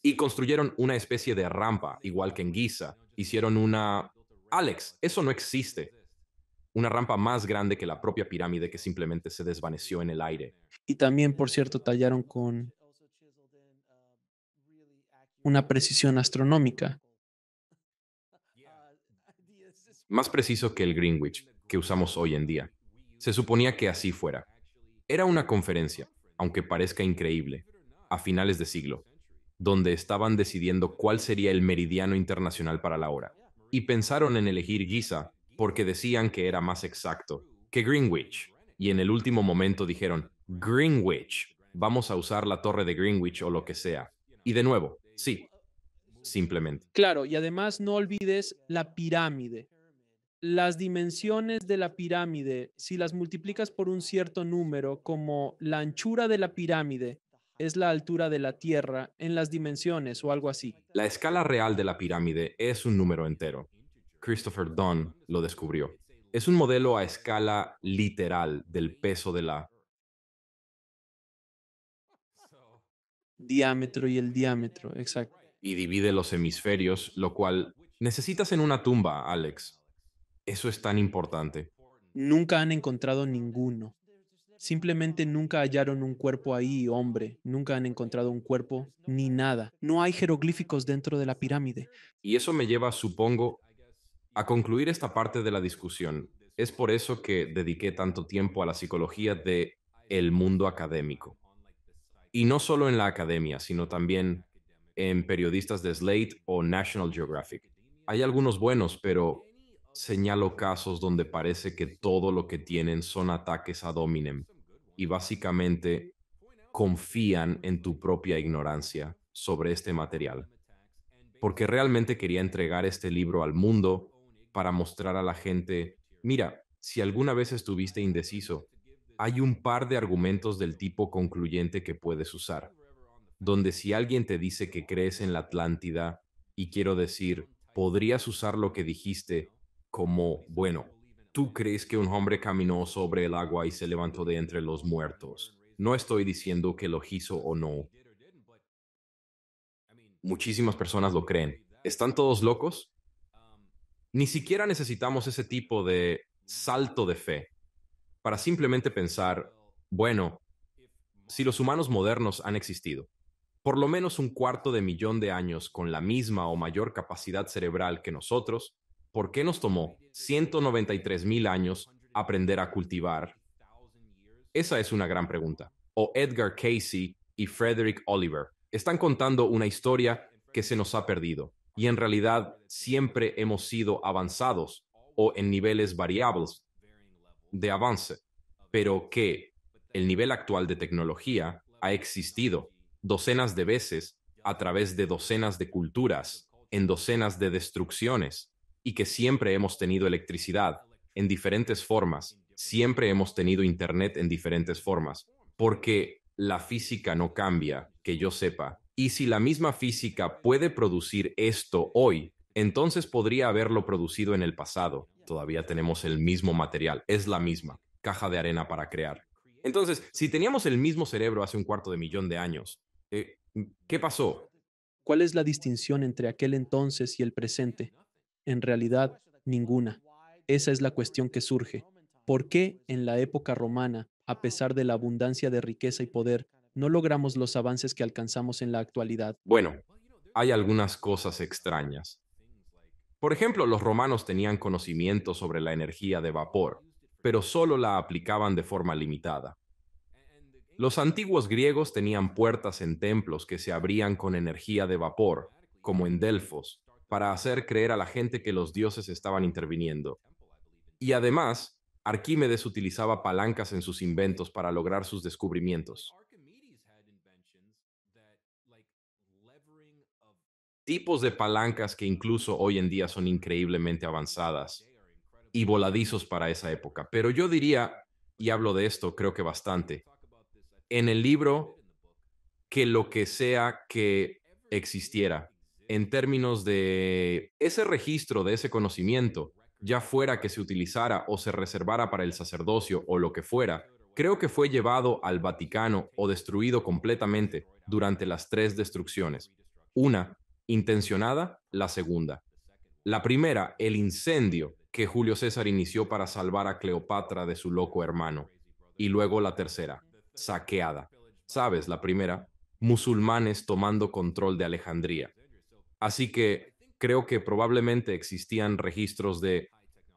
Y construyeron una especie de rampa, igual que en Giza. Hicieron una... Alex, eso no existe una rampa más grande que la propia pirámide que simplemente se desvaneció en el aire.
Y también, por cierto, tallaron con una precisión astronómica.
Más preciso que el Greenwich, que usamos hoy en día. Se suponía que así fuera. Era una conferencia, aunque parezca increíble, a finales de siglo, donde estaban decidiendo cuál sería el meridiano internacional para la hora, y pensaron en elegir Giza porque decían que era más exacto que Greenwich. Y en el último momento dijeron, Greenwich, vamos a usar la torre de Greenwich o lo que sea. Y de nuevo, sí, simplemente.
Claro, y además no olvides la pirámide. Las dimensiones de la pirámide, si las multiplicas por un cierto número, como la anchura de la pirámide es la altura de la Tierra en las dimensiones o algo así.
La escala real de la pirámide es un número entero. Christopher Dunn lo descubrió. Es un modelo a escala literal
del peso de la... Diámetro y el diámetro, exacto. Y divide los hemisferios, lo cual
necesitas en una tumba, Alex. Eso es tan importante.
Nunca han encontrado ninguno. Simplemente nunca hallaron un cuerpo ahí, hombre. Nunca han encontrado un cuerpo ni nada. No hay jeroglíficos dentro de la pirámide.
Y eso me lleva, supongo, a concluir esta parte de la discusión, es por eso que dediqué tanto tiempo a la psicología de el mundo académico. Y no solo en la academia, sino también en periodistas de Slate o National Geographic. Hay algunos buenos, pero señalo casos donde parece que todo lo que tienen son ataques a Dominem y básicamente confían en tu propia ignorancia sobre este material. Porque realmente quería entregar este libro al mundo para mostrar a la gente, mira, si alguna vez estuviste indeciso, hay un par de argumentos del tipo concluyente que puedes usar, donde si alguien te dice que crees en la Atlántida, y quiero decir, podrías usar lo que dijiste como, bueno, tú crees que un hombre caminó sobre el agua y se levantó de entre los muertos. No estoy diciendo que lo hizo o no. Muchísimas personas lo creen. ¿Están todos locos? Ni siquiera necesitamos ese tipo de salto de fe para simplemente pensar, bueno, si los humanos modernos han existido por lo menos un cuarto de millón de años con la misma o mayor capacidad cerebral que nosotros, ¿por qué nos tomó 193 mil años aprender a cultivar? Esa es una gran pregunta. O Edgar Casey y Frederick Oliver están contando una historia que se nos ha perdido y en realidad siempre hemos sido avanzados o en niveles variables de avance, pero que el nivel actual de tecnología ha existido docenas de veces a través de docenas de culturas, en docenas de destrucciones, y que siempre hemos tenido electricidad en diferentes formas, siempre hemos tenido Internet en diferentes formas, porque la física no cambia, que yo sepa, y si la misma física puede producir esto hoy, entonces podría haberlo producido en el pasado. Todavía tenemos el mismo material, es la misma caja de arena para crear. Entonces, si teníamos el mismo cerebro hace un cuarto de millón de años, eh,
¿qué pasó? ¿Cuál es la distinción entre aquel entonces y el presente? En realidad, ninguna. Esa es la cuestión que surge. ¿Por qué en la época romana, a pesar de la abundancia de riqueza y poder, no logramos los avances que alcanzamos en la actualidad.
Bueno, hay algunas cosas extrañas. Por ejemplo, los romanos tenían conocimiento sobre la energía de vapor, pero solo la aplicaban de forma limitada. Los antiguos griegos tenían puertas en templos que se abrían con energía de vapor, como en Delfos, para hacer creer a la gente que los dioses estaban interviniendo. Y además, Arquímedes utilizaba palancas en sus inventos para lograr sus descubrimientos. tipos de palancas que incluso hoy en día son increíblemente avanzadas y voladizos para esa época. Pero yo diría, y hablo de esto creo que bastante, en el libro que lo que sea que existiera en términos de ese registro, de ese conocimiento, ya fuera que se utilizara o se reservara para el sacerdocio o lo que fuera, creo que fue llevado al Vaticano o destruido completamente durante las tres destrucciones. Una intencionada la segunda. La primera, el incendio que Julio César inició para salvar a Cleopatra de su loco hermano. Y luego la tercera, saqueada. Sabes, la primera, musulmanes tomando control de Alejandría. Así que creo que probablemente existían registros de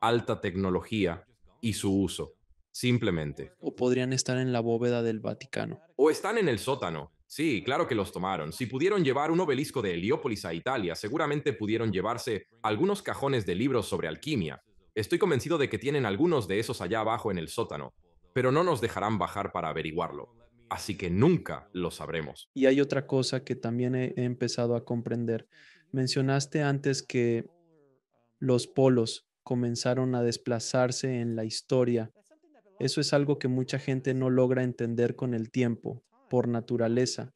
alta tecnología y su uso, simplemente.
O podrían estar en la bóveda del Vaticano.
O están en el sótano, Sí, claro que los tomaron. Si pudieron llevar un obelisco de Heliópolis a Italia, seguramente pudieron llevarse algunos cajones de libros sobre alquimia. Estoy convencido de que tienen algunos de esos allá abajo en el sótano, pero no nos dejarán bajar para averiguarlo. Así que nunca lo sabremos.
Y hay otra cosa que también he, empezado a comprender. Mencionaste antes que los polos comenzaron a desplazarse en la historia. Eso es algo que mucha gente no logra entender con el tiempo por naturaleza.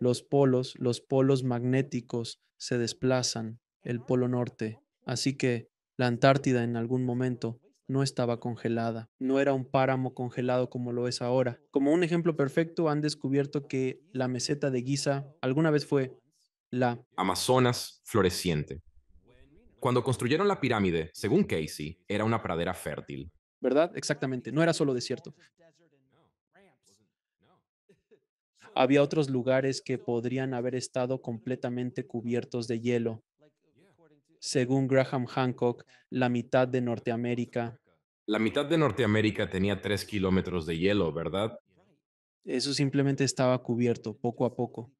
Los polos, los polos magnéticos se desplazan, el polo norte. Así que la Antártida en algún momento no estaba congelada, no era un páramo congelado como lo es ahora. Como un ejemplo perfecto, han descubierto que la meseta de Giza alguna vez fue la
Amazonas floreciente. Cuando construyeron la pirámide, según Casey, era una pradera fértil.
¿Verdad? Exactamente, no era solo desierto. Había otros lugares que podrían haber estado completamente cubiertos de hielo. Según Graham Hancock, la mitad de Norteamérica.
La mitad de Norteamérica tenía tres kilómetros de hielo, ¿verdad?
Eso simplemente estaba cubierto poco a poco.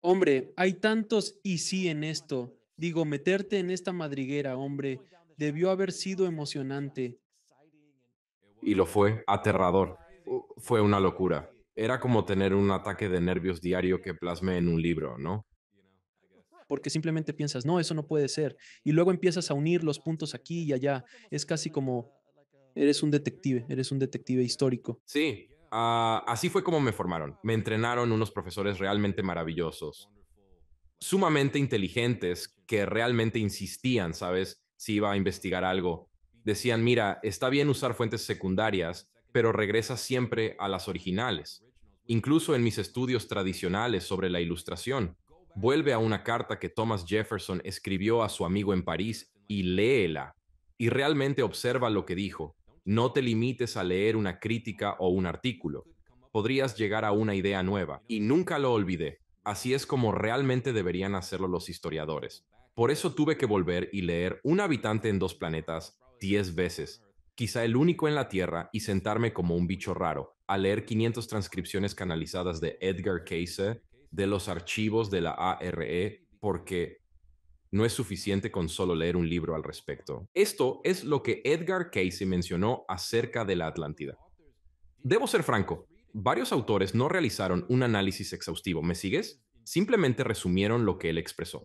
Hombre, hay tantos y sí en esto. Digo, meterte en esta madriguera, hombre, debió haber sido emocionante.
Y lo fue, aterrador. Fue una locura era como tener un ataque de nervios diario que plasme en un libro, ¿no?
Porque simplemente piensas, no, eso no puede ser. Y luego empiezas a unir los puntos aquí y allá. Es casi como, eres un detective, eres un detective histórico.
Sí, ah, así fue como me formaron. Me entrenaron unos profesores realmente maravillosos, sumamente inteligentes, que realmente insistían, ¿sabes? Si iba a investigar algo. Decían, mira, está bien usar fuentes secundarias, pero regresa siempre a las originales. Incluso en mis estudios tradicionales sobre la ilustración, vuelve a una carta que Thomas Jefferson escribió a su amigo en París y léela, y realmente observa lo que dijo. No te limites a leer una crítica o un artículo. Podrías llegar a una idea nueva. Y nunca lo olvidé. Así es como realmente deberían hacerlo los historiadores. Por eso tuve que volver y leer Un habitante en dos planetas diez veces, quizá el único en la Tierra, y sentarme como un bicho raro, a leer 500 transcripciones canalizadas de Edgar Cayce de los archivos de la ARE porque no es suficiente con solo leer un libro al respecto. Esto es lo que Edgar Cayce mencionó acerca de la Atlántida. Debo ser franco, varios autores no realizaron un análisis exhaustivo, ¿me sigues? Simplemente resumieron lo que él expresó.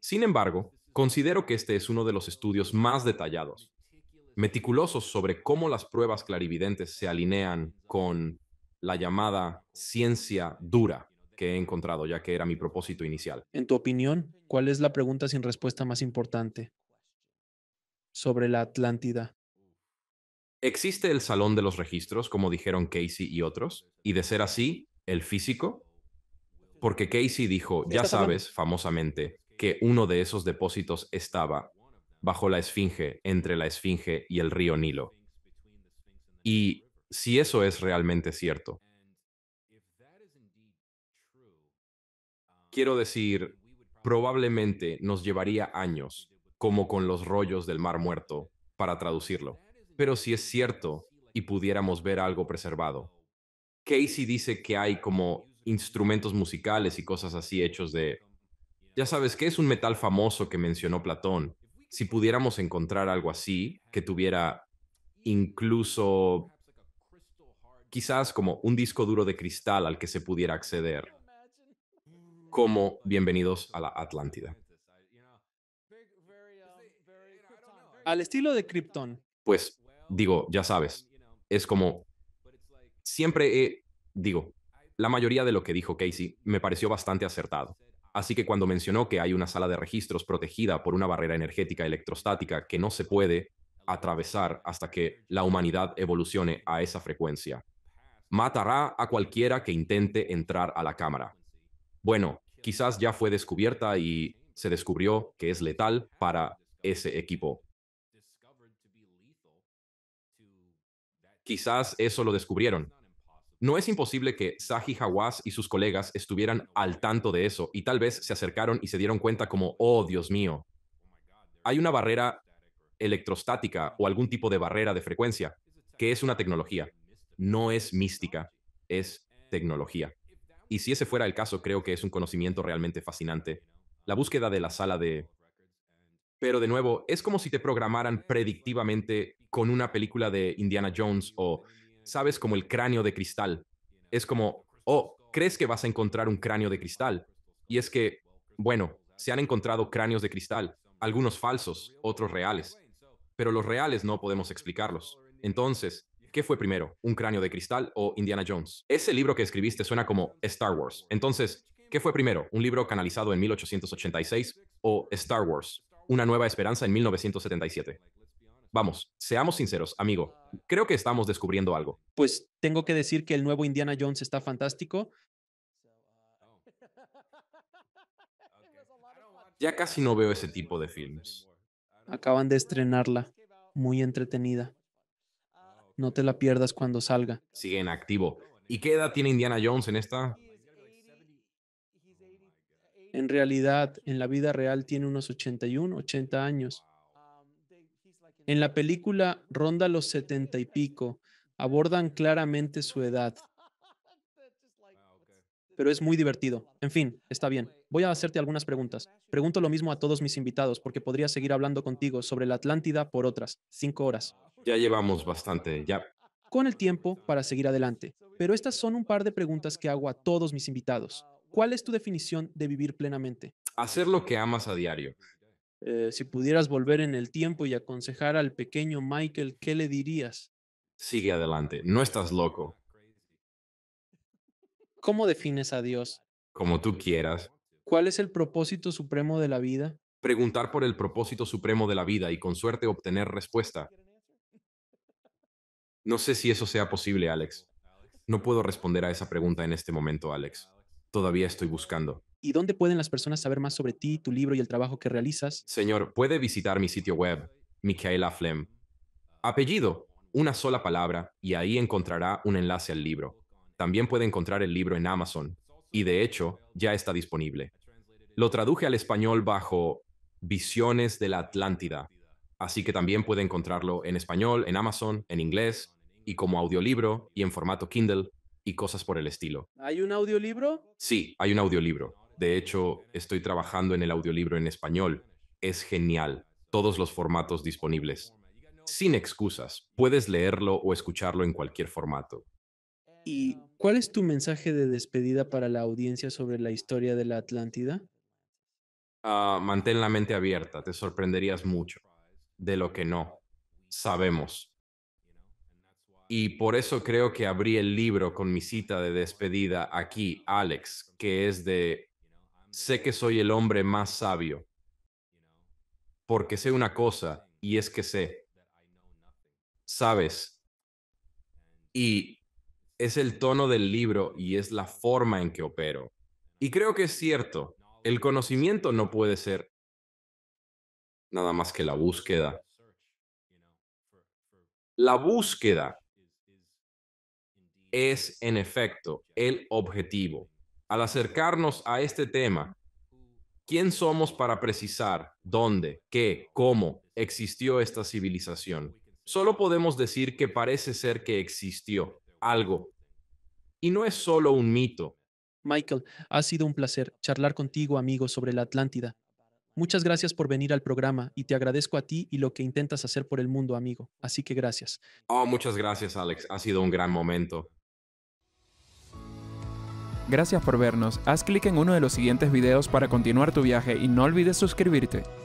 Sin embargo, considero que este es uno de los estudios más detallados, meticulosos sobre cómo las pruebas clarividentes se alinean con la llamada ciencia dura que he encontrado, ya que era mi propósito inicial.
En tu opinión, ¿cuál es la pregunta sin respuesta más importante sobre la Atlántida?
¿Existe el Salón de los Registros, como dijeron Casey y otros? Y de ser así, ¿el físico? Porque Casey dijo, ya sabes, famosamente, que uno de esos depósitos estaba bajo la Esfinge, entre la Esfinge y el río Nilo. Y si eso es realmente cierto, quiero decir, probablemente nos llevaría años, como con los rollos del Mar Muerto, para traducirlo. Pero si es cierto y pudiéramos ver algo preservado. Casey dice que hay como instrumentos musicales y cosas así hechos de... Ya sabes que es un metal famoso que mencionó Platón, si pudiéramos encontrar algo así que tuviera incluso quizás como un disco duro de cristal al que se pudiera acceder, como bienvenidos a la Atlántida.
Al estilo de Krypton.
Pues digo, ya sabes, es como siempre he, digo, la mayoría de lo que dijo Casey me pareció bastante acertado. Así que cuando mencionó que hay una sala de registros protegida por una barrera energética electrostática que no se puede atravesar hasta que la humanidad evolucione a esa frecuencia, matará a cualquiera que intente entrar a la cámara. Bueno, quizás ya fue descubierta y se descubrió que es letal para ese equipo. Quizás eso lo descubrieron. No es imposible que Saji Hawass y sus colegas estuvieran al tanto de eso y tal vez se acercaron y se dieron cuenta como, oh Dios mío, hay una barrera electrostática o algún tipo de barrera de frecuencia, que es una tecnología. No es mística, es tecnología. Y si ese fuera el caso, creo que es un conocimiento realmente fascinante. La búsqueda de la sala de... Pero de nuevo, es como si te programaran predictivamente con una película de Indiana Jones o sabes, como el cráneo de cristal. Es como, oh, crees que vas a encontrar un cráneo de cristal. Y es que, bueno, se han encontrado cráneos de cristal, algunos falsos, otros reales. Pero los reales no podemos explicarlos. Entonces, ¿qué fue primero? ¿Un cráneo de cristal o Indiana Jones? Ese libro que escribiste suena como Star Wars. Entonces, ¿qué fue primero? ¿Un libro canalizado en 1886 o Star Wars? Una nueva esperanza en 1977. Vamos, seamos sinceros, amigo. Creo que estamos descubriendo algo. Pues
tengo que decir que el nuevo Indiana Jones está fantástico.
Ya casi no veo ese tipo de filmes.
Acaban de estrenarla. Muy entretenida. No te la pierdas cuando salga.
Sigue en activo. ¿Y qué edad tiene Indiana Jones en esta?
En realidad, en la vida real tiene unos 81, 80 años. En la película ronda los setenta y pico, abordan claramente su edad. Ah, pero es muy divertido. En fin, está bien. Voy a hacerte algunas preguntas. Pregunto lo mismo a todos mis invitados porque podría seguir hablando contigo sobre la Atlántida por otras cinco horas. Ah,
ya llevamos bastante,
ya. Con el tiempo para seguir adelante. Pero estas son un par de preguntas que hago a todos mis invitados. ¿Cuál es tu definición de vivir plenamente? Hacer lo que amas a diario, eh, si pudieras volver en el tiempo y aconsejar al pequeño Michael, ¿qué le dirías?
Sigue adelante, no estás loco.
¿Cómo defines a Dios?
Como tú quieras.
¿Cuál es el propósito supremo de la vida?
Preguntar por el propósito supremo de la vida y con suerte obtener respuesta. No sé si eso sea posible, Alex. No puedo responder a esa pregunta en este momento, Alex. Todavía estoy buscando.
¿Y dónde pueden las personas saber más sobre ti, tu libro y el trabajo que realizas?
Señor, puede visitar mi sitio web, Micaela Flem. Apellido, una sola palabra, y ahí encontrará un enlace al libro. También puede encontrar el libro en Amazon, y de hecho, ya está disponible. Lo traduje al español bajo Visiones de la Atlántida, así que también puede encontrarlo en español, en Amazon, en inglés, y como audiolibro, y en formato Kindle, y cosas por el estilo.
¿Hay un audiolibro?
Sí, hay un audiolibro. De hecho, estoy trabajando en el audiolibro en español. Es genial. Todos los formatos disponibles. Sin excusas, puedes leerlo o escucharlo en cualquier formato.
¿Y cuál es tu mensaje de despedida para la audiencia sobre la historia de la Atlántida?
Ah, mantén la mente abierta, te sorprenderías mucho de lo que no sabemos. Y por eso creo que abrí el libro con mi cita de despedida aquí, Alex, que es de sé que soy el hombre más sabio, porque sé una cosa, y es que sé, sabes, y es el tono del libro y es la forma en que opero. Y creo que es cierto, el conocimiento no puede ser nada más que la búsqueda. La búsqueda es, en efecto, el objetivo al acercarnos a este tema, ¿quién somos para precisar dónde, qué, cómo existió esta civilización? Solo podemos decir que parece ser que existió algo. Y no es solo un mito.
Michael, ha sido un placer charlar contigo, amigo, sobre la Atlántida. Muchas gracias por venir al programa y te agradezco a ti y lo que intentas hacer por el mundo, amigo. Así que gracias.
Oh, muchas gracias, Alex. Ha sido un gran momento. Gracias por vernos, haz clic en uno de los siguientes videos para continuar tu viaje y no olvides suscribirte.